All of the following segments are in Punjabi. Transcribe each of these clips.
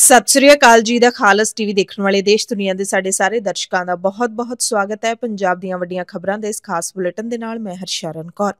ਸਤਿ ਸ੍ਰੀ ਅਕਾਲ ਜੀ ਦਾ ਖਾਲਸ ਟੀਵੀ ਦੇਖਣ ਵਾਲੇ ਦੇਸ਼ ਦੁਨੀਆ ਦੇ ਸਾਡੇ ਸਾਰੇ ਦਰਸ਼ਕਾਂ ਦਾ ਬਹੁਤ-ਬਹੁਤ ਸਵਾਗਤ ਹੈ ਪੰਜਾਬ ਦੀਆਂ ਵੱਡੀਆਂ ਖਬਰਾਂ ਦੇ ਇਸ ਖਾਸ ਬੁਲੇਟਿਨ ਦੇ ਨਾਲ ਮੈਂ ਹਰਸ਼ਰਨ ਕੌਰ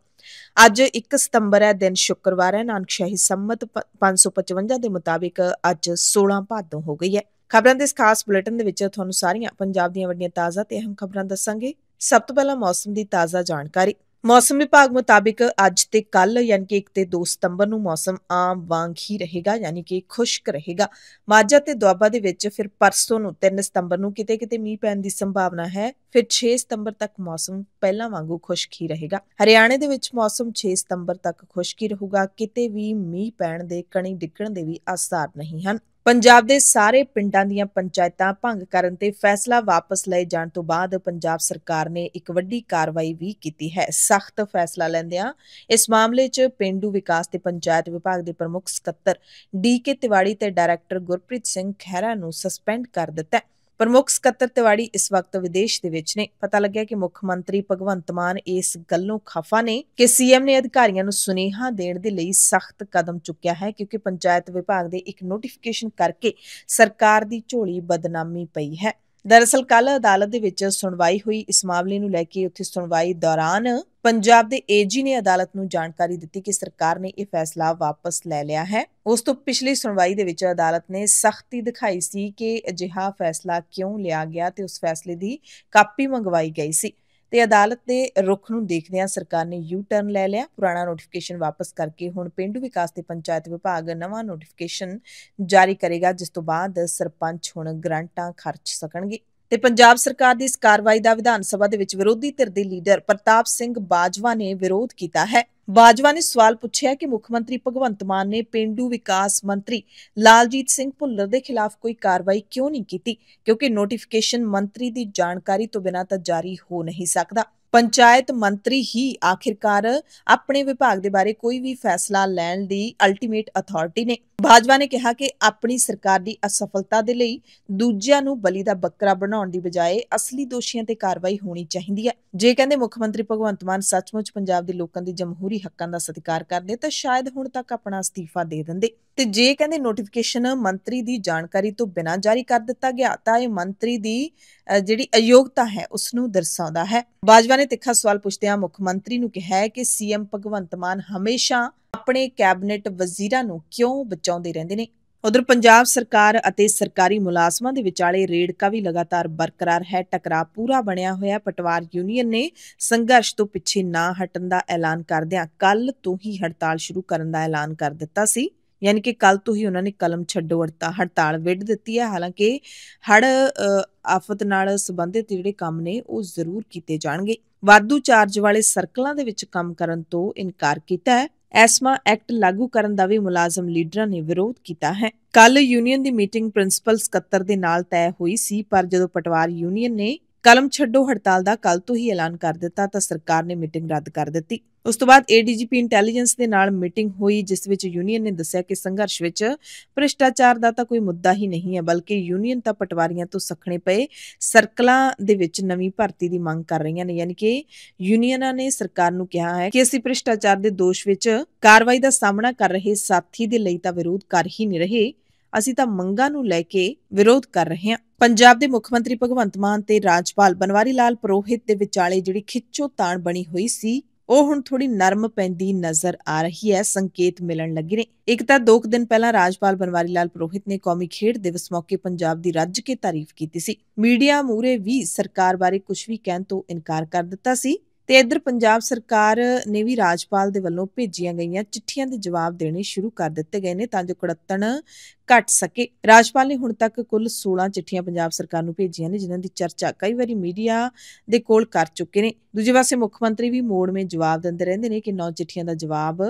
ਅੱਜ 1 ਸਤੰਬਰ ਹੈ ਦਿਨ ਸ਼ੁੱਕਰਵਾਰ ਹੈ ਨਾਨਕਸ਼ਾਹੀ ਸੰਮਤ 555 ਦੇ ਮੁਤਾਬਿਕ ਅੱਜ 16 ਭਾਦੋਂ ਹੋ ਗਈ ਹੈ ਖਬਰਾਂ ਦੇ ਇਸ ਖਾਸ ਬੁਲੇਟਿਨ ਦੇ ਵਿੱਚ ਤੁਹਾਨੂੰ ਸਾਰੀਆਂ ਪੰਜਾਬ ਦੀਆਂ ਵੱਡੀਆਂ ਤਾਜ਼ਾ ਤੇ ਅਹਿਮ ਖਬਰਾਂ ਦੱਸਾਂਗੇ ਸਭ ਤੋਂ ਪਹਿਲਾਂ ਮੌਸਮ ਦੀ ਤਾਜ਼ਾ ਜਾਣਕਾਰੀ ਮੌਸਮ ਵਿਭਾਗ ਮੁਤਾਬਿਕ ਅੱਜ ਤੇ ਕੱਲ ਯਾਨੀ ਕਿ 1 ਤੇ 2 ਸਤੰਬਰ ਨੂੰ ਮੌਸਮ ਆਮ ਵਾਂਗ ਹੀ ਰਹੇਗਾ ਯਾਨੀ ਕਿ ਖੁਸ਼ਕ ਰਹੇਗਾ ਮਾਝਾ ਤੇ ਦੁਆਬਾ ਦੇ ਵਿੱਚ ਫਿਰ ਪਰਸੋਂ ਨੂੰ 3 ਸਤੰਬਰ ਨੂੰ ਕਿਤੇ-ਕਿਤੇ ਮੀਂਹ ਪੈਣ ਦੀ ਸੰਭਾਵਨਾ ਹੈ ਫਿਰ 6 ਸਤੰਬਰ ਤੱਕ ਮੌਸਮ ਪਹਿਲਾਂ ਵਾਂਗੂ ਖੁਸ਼ਕ ਹੀ ਰਹੇਗਾ ਹਰਿਆਣੇ ਦੇ ਵਿੱਚ ਮੌਸਮ 6 ਸਤੰਬਰ ਤੱਕ ਖੁਸ਼ਕ ਹੀ ਰਹੂਗਾ ਕਿਤੇ ਵੀ ਮੀਂਹ ਪੈਣ ਦੇ ਕਣੀ ਡਿੱਗਣ ਦੇ ਵੀ ਆਸਾਰ ਨਹੀਂ ਹਨ ਪੰਜਾਬ ਦੇ ਸਾਰੇ ਪਿੰਡਾਂ ਦੀਆਂ ਪੰਚਾਇਤਾਂ ਭੰਗ ਕਰਨ ਤੇ ਫੈਸਲਾ ਵਾਪਸ ਲਏ ਜਾਣ ਤੋਂ ਬਾਅਦ ਪੰਜਾਬ ਸਰਕਾਰ ਨੇ ਇੱਕ ਵੱਡੀ ਕਾਰਵਾਈ ਵੀ ਕੀਤੀ ਹੈ ਸਖਤ ਫੈਸਲਾ ਲੈਂਦਿਆਂ ਇਸ ਮਾਮਲੇ 'ਚ ਪਿੰਡੂ ਵਿਕਾਸ ਤੇ ਪੰਚਾਇਤ ਵਿਭਾਗ ਦੇ ਪ੍ਰਮੁੱਖ ਸਕੱਤਰ ਡੀ ਕੇ ਤਿਵਾੜੀ ਤੇ ਡਾਇਰੈਕਟਰ ਗੁਰਪ੍ਰੀਤ ਸਿੰਘ ਖਹਿਰਾ ਨੂੰ ਸਸਪੈਂਡ ਕਰ ਦਿੱਤਾ ਹੈ ਪ੍ਰਮੁੱਖ ਸਕੱਤਰ ਤਿਵਾੜੀ ਇਸ ਵਕਤ ਵਿਦੇਸ਼ ਦੇ ਵਿੱਚ ਨੇ ਪਤਾ ਲੱਗਿਆ ਕਿ ਮੁੱਖ ਮੰਤਰੀ ਭਗਵੰਤ ਮਾਨ ਇਸ ਗੱਲੋਂ ਖਫਾ ਨੇ ਕਿ ਸੀਐਮ ਨੇ ਅਧਿਕਾਰੀਆਂ ਨੂੰ ਸੁਨੇਹਾ ਦੇਣ ਦੇ ਲਈ ਸਖਤ ਕਦਮ ਚੁੱਕਿਆ ਹੈ ਕਿਉਂਕਿ ਪੰਚਾਇਤ ਵਿਭਾਗ ਦੇ ਇੱਕ ਨੋਟੀਫਿਕੇਸ਼ਨ ਕਰਕੇ ਸਰਕਾਰ ਦੀ ਝੋਲੀ ਬਦਨਾਮੀ ਪਈ ਹੈ ਦਰਅਸਲ ਕੱਲ ਅਦਾਲਤ ਦੇ ਵਿੱਚ ਸੁਣਵਾਈ ਹੋਈ ਇਸ ਮਾਮਲੇ ਨੂੰ ਲੈ ਕੇ ਉੱਥੇ ਸੁਣਵਾਈ ਦੌਰਾਨ ਪੰਜਾਬ ਦੇ ਏਜੀ ਨੇ ਅਦਾਲਤ ਨੂੰ ਜਾਣਕਾਰੀ ਦਿੱਤੀ ਕਿ ਸਰਕਾਰ ਨੇ ਇਹ ਫੈਸਲਾ ਵਾਪਸ ਲੈ ਲਿਆ ਹੈ ਉਸ ਤੋਂ ਪਿਛਲੀ ਸੁਣਵਾਈ ਦੇ ਵਿੱਚ ਅਦਾਲਤ ਨੇ ਸਖਤੀ ਦਿਖਾਈ ਸੀ ਕਿ ਅਜਿਹਾ ਫੈਸਲਾ ਕਿਉਂ ਲਿਆ ਗਿਆ ਤੇ ਉਸ ਫੈਸਲੇ ਦੀ ਕਾਪੀ ਮੰਗਵਾਈ ਗਈ ਸੀ ਤੇ ਅਦਾਲਤ ਦੇ ਰੁਖ ਨੂੰ ਦੇਖਦਿਆਂ ਸਰਕਾਰ ਨੇ ਯੂ ਟਰਨ ਲੈ ਲਿਆ ਪੁਰਾਣਾ ਨੋਟੀਫਿਕੇਸ਼ਨ ਵਾਪਸ ਕਰਕੇ ਹੁਣ ਪਿੰਡੂ ਵਿਕਾਸ ਤੇ ਪੰਚਾਇਤ ਵਿਭਾਗ ਨਵਾਂ ਨੋਟੀਫਿਕੇਸ਼ਨ ਜਾਰੀ ਕਰੇਗਾ ਜਿਸ ਤੋਂ ਬਾਅਦ ਸਰਪੰਚ ਹੁਣ ਗ੍ਰਾਂਟਾਂ ਖਰਚ ਸਕਣਗੇ ਤੇ ਪੰਜਾਬ ਸਰਕਾਰ ਦੀ ਇਸ ਕਾਰਵਾਈ ਦਾ ਵਿਧਾਨ ਸਭਾ ਦੇ ਵਿੱਚ ਵਿਰੋਧੀ ਧਿਰ ਦੇ ਲੀਡਰ ਪ੍ਰਤਾਪ ਸਿੰਘ ਬਾਜਵਾ ਨੇ ਵਿਰੋਧ ਕੀਤਾ ਹੈ ਬਾਜਵਾ ਨੇ ਸਵਾਲ ਪੁੱਛਿਆ ਕਿ ਮੁੱਖ ਮੰਤਰੀ ਭਗਵੰਤ ਮਾਨ ਨੇ ਪਿੰਡੂ ਵਿਕਾਸ ਮੰਤਰੀ ਲਾਲਜੀਤ ਸਿੰਘ ਭੁੱਲਰ ਦੇ ਖਿਲਾਫ ਕੋਈ ਕਾਰਵਾਈ ਕਿਉਂ ਨਹੀਂ ਕੀਤੀ ਕਿਉਂਕਿ ਨੋਟੀਫਿਕੇਸ਼ਨ ਮੰਤਰੀ ਦੀ ਜਾਣਕਾਰੀ ਤੋਂ ਬਿਨਾਂ ਤਾਂ ਜਾਰੀ ਹੋ ਨਹੀਂ ਸਕਦਾ ਪੰਚਾਇਤ ਮੰਤਰੀ ਹੀ ਆਖਿਰਕਾਰ ਆਪਣੇ ਵਿਭਾਗ ਦੇ ਬਾਰੇ ਕੋਈ ਵੀ ਫੈਸਲਾ ਲੈਣ ਦੀ ਅਲਟੀਮੇਟ ਅਥਾਰਟੀ ਨੇ ਬਾਜਵਾ ਨੇ ਕਿਹਾ ਕਿ ਆਪਣੀ ਸਰਕਾਰ ਦੀ ਅਸਫਲਤਾ ਦੇ ਲਈ ਦੂਜਿਆਂ ਨੂੰ ਬਲੀ ਦਾ ਬੱਕਰਾ ਬਣਾਉਣ ਦੀ ਬਜਾਏ ਅਸਲੀ ਦੋਸ਼ੀਆਂ ਤੇ ਕਾਰਵਾਈ ਹੋਣੀ ਚਾਹੀਦੀ ਹੈ ਜੇ ਕਹਿੰਦੇ ਮੁੱਖ ਮੰਤਰੀ ਭਗਵੰਤ ਮਾਨ ਸੱਚਮੁੱਚ ਪੰਜਾਬ ਦੇ ਲੋਕਾਂ ਦੇ ਜਮਹੂਰੀ ਹੱਕਾਂ ਦਾ ਸਤਿਕਾਰ ਕਰਦੇ ਤਾਂ ਸ਼ਾਇਦ ਹੁਣ ਤੱਕ ਆਪਣਾ ਅਸਤੀਫਾ ਦੇ ਦਿੰਦੇ ਤੇ ਜੇ ਕਹਿੰਦੇ ਨੋਟੀਫਿਕੇਸ਼ਨ ਮੰਤਰੀ ਦੀ ਜਾਣਕਾਰੀ ਤੋਂ ਬਿਨਾਂ ਜਾਰੀ ਕਰ ਦਿੱਤਾ ਗਿਆ ਤਾਂ ਇਹ ਮੰਤਰੀ ਦੀ ਜਿਹੜੀ ਅਯੋਗਤਾ ਹੈ ਉਸ ਨੂੰ ਦਰਸਾਉਂਦਾ ਹੈ ਬਾਜਵਾ ਨੇ ਤਿੱਖਾ ਸਵਾਲ ਪੁੱਛਦਿਆਂ ਮੁੱਖ ਮੰਤਰੀ ਨੂੰ ਕਿਹਾ ਹੈ ਕਿ ਸੀਐਮ ਭਗਵੰਤ ਮਾਨ ਹਮੇਸ਼ਾ ਆਪਣੇ ਕੈਬਨਿਟ ਵਜ਼ੀਰਾਂ ਨੂੰ ਕਿਉਂ ਬਚਾਉਂਦੇ ਰਹਿੰਦੇ ਨੇ ਉਧਰ ਪੰਜਾਬ ਸਰਕਾਰ ਅਤੇ ਸਰਕਾਰੀ ਮੁਲਾਜ਼ਮਾਂ ਦੇ ਵਿਚਾਲੇ ਰੇੜਕਾ ਵੀ ਲਗਾਤਾਰ ਬਰਕਰਾਰ ਹੈ ਟਕਰਾਅ ਪੂਰਾ ਬਣਿਆ ਹੋਇਆ ਪਟਵਾਰ ਯੂਨੀਅਨ ਨੇ ਸੰਘਰਸ਼ ਤੋਂ ਪਿੱਛੇ ਨਾ ਹਟਣ ਦਾ ਐਲਾਨ ਕਰਦਿਆਂ ਕੱਲ ਤੋਂ ਹੀ ਹੜਤਾਲ ਸ਼ੁਰੂ ਕਰਨ ਦਾ ਐਲਾਨ ਕਰ ਦਿੱਤਾ ਸੀ ਯਾਨੀ ਕਿ ਕੱਲ ਤੋਂ ਹੀ ਉਹਨਾਂ ਨੇ ਕਲਮ ਛੱਡੋ ਹੜਤਾਲ ਵਿੱਢ ਦਿੱਤੀ ਹੈ ਹਾਲਾਂਕਿ ਹੜ ਆਫਤ ਨਾਲ ਸੰਬੰਧਿਤ ਜਿਹੜੇ ਕੰਮ ਨੇ ਉਹ ਜ਼ਰੂਰ ਕੀਤੇ ਜਾਣਗੇ ਵਾਧੂ ਚਾਰਜ ਵਾਲੇ ਸਰਕਲਾਂ ਦੇ ਵਿੱਚ ਕੰਮ ਕਰਨ ਤੋਂ ਇਨਕਾਰ ਕੀਤਾ ਹੈ ਐਸਮਾ ਐਕਟ ਲਾਗੂ ਕਰਨ ਦਾ ਵੀ ਮੁਲਾਜ਼ਮ ਲੀਡਰਾਂ ਨੇ ਵਿਰੋਧ ਕੀਤਾ ਹੈ ਕੱਲ ਯੂਨੀਅਨ ਦੀ ਮੀਟਿੰਗ ਪ੍ਰਿੰਸੀਪਲ ਸਕੱਤਰ ਦੇ ਨਾਲ ਤੈਅ ਹੋਈ ਸੀ ਪਰ ਜਦੋਂ ਪਟਵਾਰ ਯੂਨੀਅਨ ਨੇ ਕਲਮ ਛੱਡੋ ਹੜਤਾਲ ਦਾ ਕੱਲ ਤੋਂ ਹੀ ਐਲਾਨ ਕਰ ਦਿੱਤਾ ਤਾਂ ਸਰਕਾਰ ਨੇ ਮੀਟਿੰਗ ਰੱਦ ਕਰ ਦਿੱਤੀ ਉਸ ਤੋਂ ਬਾਅਦ ਏਡੀਜੀਪੀ ਇੰਟੈਲੀਜੈਂਸ ਦੇ ਨਾਲ ਮੀਟਿੰਗ ਹੋਈ ਜਿਸ ਵਿੱਚ ਯੂਨੀਅਨ ਨੇ ਦੱਸਿਆ ਕਿ ਸੰਘਰਸ਼ ਵਿੱਚ ਭ੍ਰਿਸ਼ਟਾਚਾਰ ਦਾ ਤਾਂ ਕੋਈ ਮੁੱਦਾ ਹੀ ਨਹੀਂ ਹੈ ਬਲਕਿ ਯੂਨੀਅਨ ਤਾਂ ਪਟਵਾਰੀਆਂ ਤੋਂ ਸਖਣੇ ਪਏ ਸਰਕਲਾਂ ਦੇ ਵਿੱਚ ਨਵੀਂ ਭਰਤੀ ਦੀ ਮੰਗ ਕਰ ਰਹੀਆਂ ਨੇ ਯਾਨੀ ਕਿ ਯੂਨੀਅਨਾਂ ਨੇ ਸਰਕਾਰ ਨੂੰ ਕਿਹਾ ਹੈ ਕਿ ਅਸੀਂ ਭ੍ਰਿਸ਼ਟਾਚਾਰ ਦੇ ਦੋਸ਼ ਵਿੱਚ ਕਾਰਵਾਈ ਦਾ ਸਾਹਮਣਾ ਕਰ ਰਹੇ ਸਾਥੀ ਦੇ ਲਈ ਤਾਂ ਵਿਰੋਧ ਕਰ ਹੀ ਨਹੀਂ ਰਹੇ ਅਸੀਂ ਤਾਂ ਮੰਗਾਂ ਨੂੰ ਲੈ ਕੇ ਵਿਰੋਧ ਕਰ ਰਹੇ ਹਾਂ ਪੰਜਾਬ ਦੇ ਮੁੱਖ ਮੰਤਰੀ ਭਗਵੰਤ ਮਾਨ ਤੇ ਰਾਜਪਾਲ ਬਨਵਾਰੀ ਲਾਲ ਪ੍ਰੋਹਿਤ ਦੇ ਵਿਚਾਲੇ ਜਿਹੜੀ ਖਿੱਚੋ ਤਾਣ ਬਣੀ ਹੋਈ ਸੀ ਉਹ ਹੁਣ ਥੋੜੀ ਨਰਮ ਪੈਂਦੀ ਨਜ਼ਰ ਆ ਰਹੀ ਹੈ ਸੰਕੇਤ ਮਿਲਣ ਲੱਗੇ ਨੇ ਇੱਕ ਤਾਂ 2 ਦਿਨ ਪਹਿਲਾਂ ਰਾਜਪਾਲ ਬਨਵਾਰੀ ਲਾਲ ਪ੍ਰੋਹਿਤ ਨੇ ਕੌਮੀ ਖੇਡ ਦਿਵਸ ਮੌਕੇ ਪੰਜਾਬ ਦੀ ਰੱਜ ਕੇ ਤਾਰੀਫ ਕੀਤੀ ਸੀ ਮੀਡੀਆ ਮੂਰੇ ਵੀ ਸਰਕਾਰ ਬਾਰੇ ਕੁਝ ਵੀ ਕਹਿਣ ਤੋਂ ਇਨਕਾਰ ਕਰ ਦਿੱਤਾ ਸੀ ਤੇ ਇਧਰ ਪੰਜਾਬ ਸਰਕਾਰ ਨੇ ਵੀ ਰਾਜਪਾਲ ਦੇ ਵੱਲੋਂ ਭੇਜੀਆਂ ਗਈਆਂ ਚਿੱਠੀਆਂ ਦੇ ਜਵਾਬ ਦੇਣੇ ਸ਼ੁਰੂ ਕਰ ਦਿੱਤੇ ਗਏ ਨੇ ਤਾਂ ਜੋ ਕੜੱਤਣ ਘਟ ਸਕੇ ਰਾਜਪਾਲ ਨੇ ਹੁਣ ਤੱਕ ਕੁੱਲ 16 ਚਿੱਠੀਆਂ ਪੰਜਾਬ ਸਰਕਾਰ ਨੂੰ ਭੇਜੀਆਂ ਨੇ ਜਿਨ੍ਹਾਂ ਦੀ ਚਰਚਾ ਕਈ ਵਾਰੀ ਮੀਡੀਆ ਦੇ ਕੋਲ ਕਰ ਚੁੱਕੇ ਨੇ ਦੂਜੇ ਪਾਸੇ ਮੁੱਖ ਮੰਤਰੀ ਵੀ ਮੋੜ ਮੇ ਜਵਾਬ ਦਿੰਦੇ ਰਹਿੰਦੇ ਨੇ ਕਿ ਨੌ ਚਿੱਠੀਆਂ ਦਾ ਜਵਾਬ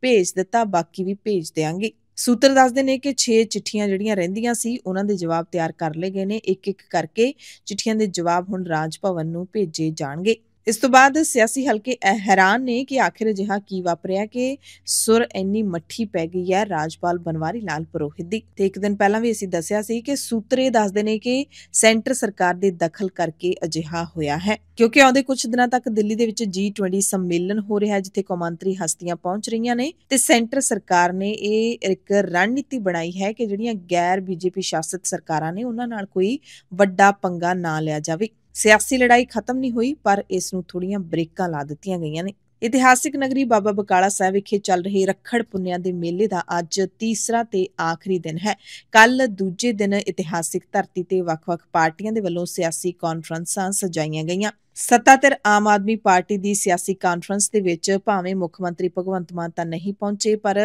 ਭੇਜ ਦਿੱਤਾ ਬਾਕੀ ਵੀ ਭੇਜ ਦੇਵਾਂਗੇ ਸੂਤਰ ਦੱਸਦੇ ਨੇ ਕਿ 6 ਚਿੱਠੀਆਂ ਜਿਹੜੀਆਂ ਰਹਿੰਦੀਆਂ ਸੀ ਉਹਨਾਂ ਦੇ ਜਵਾਬ ਤਿਆਰ ਕਰ ਲਏ ਗਏ ਨੇ ਇੱਕ ਇੱਕ ਕਰਕੇ ਚਿੱਠੀਆਂ ਦੇ ਜਵਾਬ ਹੁਣ ਰਾਜ ਭਵਨ ਨੂੰ ਭੇਜੇ ਜਾਣਗੇ ਇਸ ਤੋਂ ਬਾਅਦ ਸਿਆਸੀ ਹਲਕੇ ਹੈਰਾਨ ਨੇ ਕਿ ਆਖਿਰ ਅਜਿਹਾ ਕੀ ਵਾਪਰਿਆ ਕਿ ਸੁਰ ਇੰਨੀ ਮੱਠੀ ਪੈ ਗਈ ਹੈ ਰਾਜਪਾਲ ਬਨਵਾਰੀ ਲਾਲ ਪੁਰੋਹਿਤ ਦੀ ਤੇ ਇੱਕ ਦਿਨ ਪਹਿਲਾਂ ਵੀ ਅਸੀਂ ਦੱਸਿਆ ਸੀ ਕਿ ਸੂਤਰੇ ਦੱਸਦੇ ਨੇ ਕਿ ਸੈਂਟਰ ਸਰਕਾਰ ਦੇ ਦਖਲ ਕਰਕੇ ਅਜਿਹਾ ਹੋਇਆ ਹੈ ਕਿਉਂਕਿ ਆਉਂਦੇ ਕੁਝ ਦਿਨਾਂ ਤੱਕ ਦਿੱਲੀ ਦੇ ਵਿੱਚ G20 ਸੰਮੇਲਨ ਹੋ ਰਿਹਾ ਹੈ ਜਿੱਥੇ ਕੌਮਾਂਤਰੀ ਹਸਤੀਆਂ ਪਹੁੰਚ ਰਹੀਆਂ ਨੇ ਤੇ ਸੈਂਟਰ ਸਰਕਾਰ ਨੇ ਇਹ ਇੱਕ ਰਣਨੀਤੀ ਬਣਾਈ ਹੈ ਕਿ ਜਿਹੜੀਆਂ ਗੈਰ ਬੀਜੇਪੀ ਸ਼ਾਸਿਤ ਸਰਕਾਰਾਂ ਨੇ ਉਹਨਾਂ ਨਾਲ ਕੋਈ ਵੱਡਾ ਪੰਗਾ ਨਾ ਲਿਆ ਜਾਵੇ ਸਿਆਸੀ ਲੜਾਈ ਖਤਮ ਨਹੀਂ ਹੋਈ ਪਰ ਇਸ ਨੂੰ ਥੋੜੀਆਂ ਬ੍ਰੇਕਾਂ ਲਾ ਦਿੱਤੀਆਂ ਗਈਆਂ ਨੇ ਇਤਿਹਾਸਿਕ ਨਗਰੀ ਬਾਬਾ ਬਕਾਲਾ ਸਾਹਿਬ ਵਿਖੇ ਚੱਲ ਰਹੇ ਰੱਖੜ ਪੁੰਨਿਆ ਦੇ ਮੇਲੇ ਦਾ ਅੱਜ ਤੀਸਰਾ ਤੇ ਆਖਰੀ ਦਿਨ ਹੈ ਕੱਲ ਦੂਜੇ ਦਿਨ ਇਤਿਹਾਸਿਕ ਧਰਤੀ ਤੇ ਵੱਖ-ਵੱਖ ਪਾਰਟੀਆਂ ਦੇ ਵੱਲੋਂ ਸਿਆਸੀ ਕਾਨਫਰੰਸਾਂ ਸਜਾਈਆਂ ਗਈਆਂ ਸੱਤਾਧਰ ਆਮ ਆਦਮੀ ਪਾਰਟੀ ਦੀ ਸਿਆਸੀ ਕਾਨਫਰੰਸ ਦੇ ਵਿੱਚ ਭਾਵੇਂ ਮੁੱਖ ਮੰਤਰੀ ਭਗਵੰਤ ਮਾਨ ਤਾਂ ਨਹੀਂ ਪਹੁੰਚੇ ਪਰ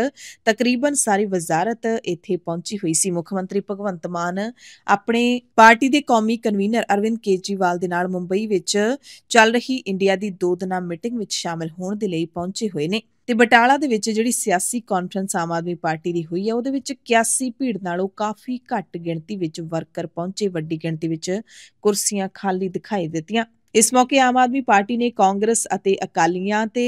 ਤਕਰੀਬਨ ਸਾਰੀ ਵਜ਼ਾਰਤ ਇੱਥੇ ਪਹੁੰਚੀ ਹੋਈ ਸੀ ਮੁੱਖ ਮੰਤਰੀ ਭਗਵੰਤ ਮਾਨ ਆਪਣੇ ਪਾਰਟੀ ਦੇ ਕੌਮੀ ਕਨਵੀਨਰ ਅਰਵਿੰਦ ਕੇਜੀਵਾਲ ਦੇ ਨਾਲ ਮੁੰਬਈ ਵਿੱਚ ਚੱਲ ਰਹੀ ਇੰਡੀਆ ਦੀ ਦੋ ਦਿਨਾਂ ਮੀਟਿੰਗ ਵਿੱਚ ਸ਼ਾਮਲ ਹੋਣ ਦੇ ਲਈ ਪਹੁੰਚੇ ਹੋਏ ਨੇ ਤੇ ਬਟਾਲਾ ਦੇ ਵਿੱਚ ਜਿਹੜੀ ਸਿਆਸੀ ਕਾਨਫਰੰਸ ਆਮ ਆਦਮੀ ਪਾਰਟੀ ਦੀ ਹੋਈ ਹੈ ਉਹਦੇ ਵਿੱਚ 81 ਭੀੜ ਨਾਲੋਂ ਕਾਫੀ ਘੱਟ ਗਿਣਤੀ ਵਿੱਚ ਵਰਕਰ ਪਹੁੰਚੇ ਵੱਡੀ ਗਿਣਤੀ ਵਿੱਚ ਕੁਰਸੀਆਂ ਖਾਲੀ ਦਿਖਾਈ ਦਿੱਤੀਆਂ ਇਸ ਮੌਕੇ ਆਮ ਆਦਮੀ ਪਾਰਟੀ ਨੇ ਕਾਂਗਰਸ ਅਤੇ ਅਕਾਲੀਆਂ ਤੇ